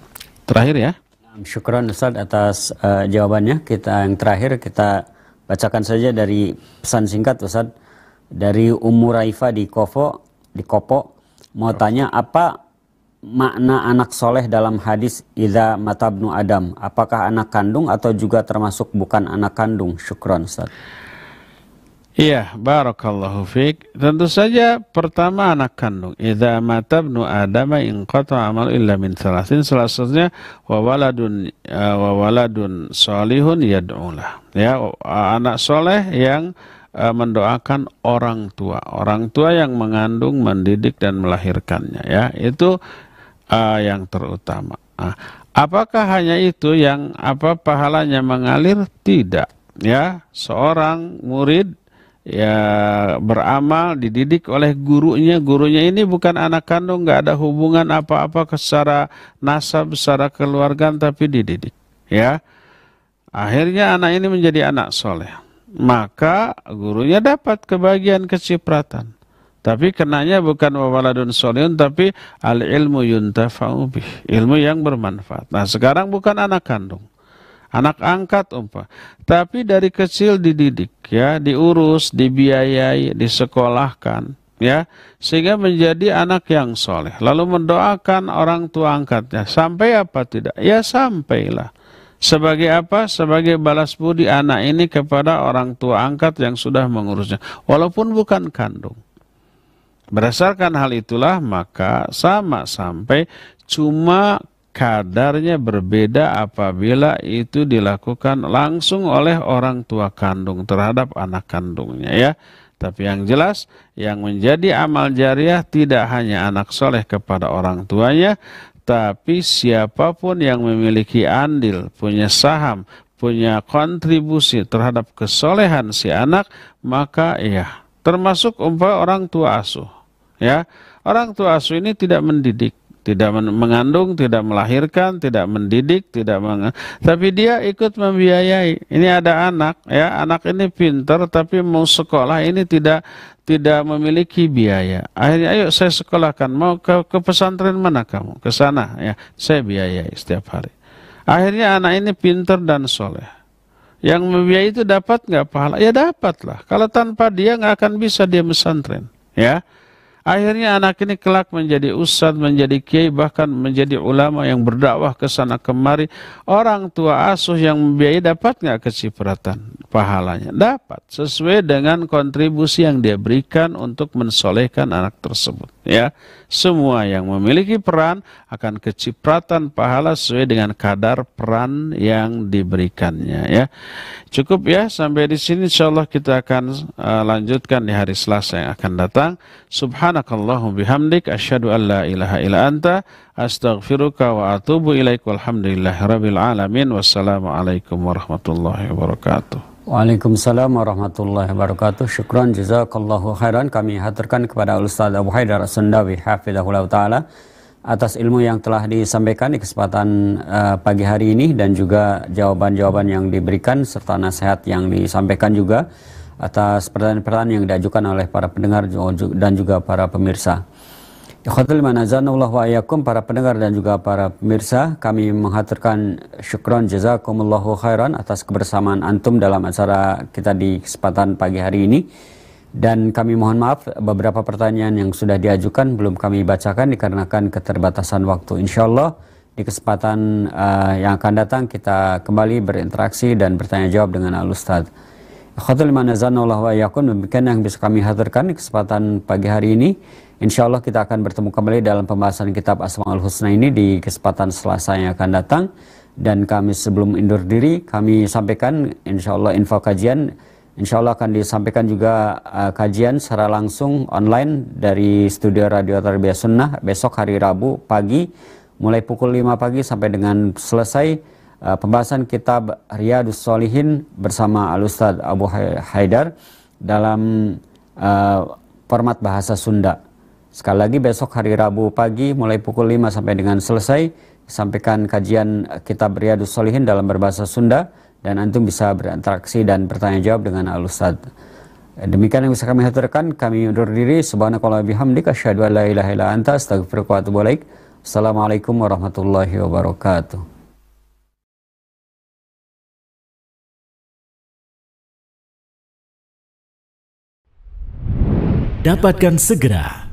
Terakhir ya. Syukron Ustaz atas uh, jawabannya. Kita yang terakhir kita bacakan saja dari pesan singkat Ustaz dari Umuraifa Raifa di Kopo di Kopo mau tanya apa makna anak soleh dalam hadis Ida matabnu adam apakah anak kandung atau juga termasuk bukan anak kandung syukron Ustaz Iya, barakallahu fiik. Tentu saja pertama anak kandung. Idza mata ibnu Adam in qata amal illa min thalathin. Salah satunya wa waladun uh, wa waladun salihun Ya, anak soleh yang uh, mendoakan orang tua, orang tua yang mengandung, mendidik dan melahirkannya ya. Itu uh, yang terutama. Nah, apakah hanya itu yang apa pahalanya mengalir? Tidak ya. Seorang murid ya beramal dididik oleh gurunya gurunya ini bukan anak kandung nggak ada hubungan apa-apa secara nasab secara keluarga tapi dididik ya akhirnya anak ini menjadi anak soleh maka gurunya dapat kebagian kecipratan. Tapi kenanya bukan wawaladun solihun, tapi al-ilmu yuntafa'u Ilmu yang bermanfaat. Nah sekarang bukan anak kandung. Anak angkat umpah. Tapi dari kecil dididik ya, diurus, dibiayai, disekolahkan ya sehingga menjadi anak yang soleh lalu mendoakan orang tua angkatnya sampai apa tidak ya sampailah sebagai apa? Sebagai balas budi anak ini kepada orang tua angkat yang sudah mengurusnya. Walaupun bukan kandung. Berdasarkan hal itulah maka sama sampai cuma kadarnya berbeda apabila itu dilakukan langsung oleh orang tua kandung terhadap anak kandungnya ya. Tapi yang jelas, yang menjadi amal jariah tidak hanya anak soleh kepada orang tuanya, tapi siapapun yang memiliki andil, punya saham, punya kontribusi terhadap kesolehan si anak, maka ya termasuk umpah orang tua asuh. Ya, orang tua asuh ini tidak mendidik, tidak mengandung, tidak melahirkan, tidak mendidik, tidak meng tapi dia ikut membiayai. Ini ada anak ya, anak ini pintar tapi mau sekolah ini tidak tidak memiliki biaya. Akhirnya ayo saya sekolahkan, mau ke, ke pesantren mana kamu? Ke sana ya, saya biayai setiap hari. Akhirnya anak ini pintar dan soleh. Yang membiayai itu dapat nggak pahala? Ya dapatlah. Kalau tanpa dia nggak akan bisa dia pesantren. Ya, Akhirnya anak ini kelak menjadi ustad, menjadi kiai, bahkan menjadi ulama yang berdakwah ke sana kemari. Orang tua asuh yang membiayai dapat nggak kecipratan pahalanya? Dapat, sesuai dengan kontribusi yang dia berikan untuk mensolehkan anak tersebut. Ya, semua yang memiliki peran akan kecipratan pahala sesuai dengan kadar peran yang diberikannya ya. Cukup ya sampai di sini insyaallah kita akan uh, lanjutkan di hari Selasa yang akan datang. Subhanakallahum bihamdik asyhadu an ilaha illa anta astaghfiruka wa atubu ilaik walhamdulillahi alamin. Wassalamualaikum warahmatullahi wabarakatuh. Waalaikumsalam warahmatullahi wabarakatuh. Syukran jazakallahu khairan. Kami haturkan kepada Ustaz Abu Haidar Sendawi hafizahullah ta'ala atas ilmu yang telah disampaikan di kesempatan uh, pagi hari ini dan juga jawaban-jawaban yang diberikan serta nasihat yang disampaikan juga atas pertanyaan-pertanyaan yang diajukan oleh para pendengar dan juga para pemirsa. Ikhwatul manazanullah wa ayakum para pendengar dan juga para pemirsa kami menghaturkan syukron jazakumullahu khairan atas kebersamaan antum dalam acara kita di kesempatan pagi hari ini dan kami mohon maaf beberapa pertanyaan yang sudah diajukan belum kami bacakan dikarenakan keterbatasan waktu Insya Allah di kesempatan uh, yang akan datang kita kembali berinteraksi dan bertanya jawab dengan Al-Ustadz Ikhwatul manazanullah wa ayakum demikian yang bisa kami haturkan di kesempatan pagi hari ini Insya Allah kita akan bertemu kembali dalam pembahasan kitab Asma'ul Husna ini di kesempatan Selasa yang akan datang. Dan kami sebelum indur diri, kami sampaikan insya Allah info kajian. Insya Allah akan disampaikan juga uh, kajian secara langsung online dari Studio Radio Tarbiyah Sunnah besok hari Rabu pagi mulai pukul 5 pagi sampai dengan selesai uh, pembahasan kitab Riyadus Solihin bersama Alustad Abu Haidar dalam uh, format bahasa Sunda. Sekali lagi besok hari Rabu pagi mulai pukul 5 sampai dengan selesai sampaikan kajian kitab Riyadus Solihin dalam berbahasa Sunda dan antum bisa berinteraksi dan bertanya jawab dengan Al Ustaz. Demikian yang bisa kami haturkan, kami undur diri. Subhanakallah bihamdika asyhadu an la ilaha illa anta astaghfiruka wa atubu Assalamualaikum warahmatullahi wabarakatuh. Dapatkan segera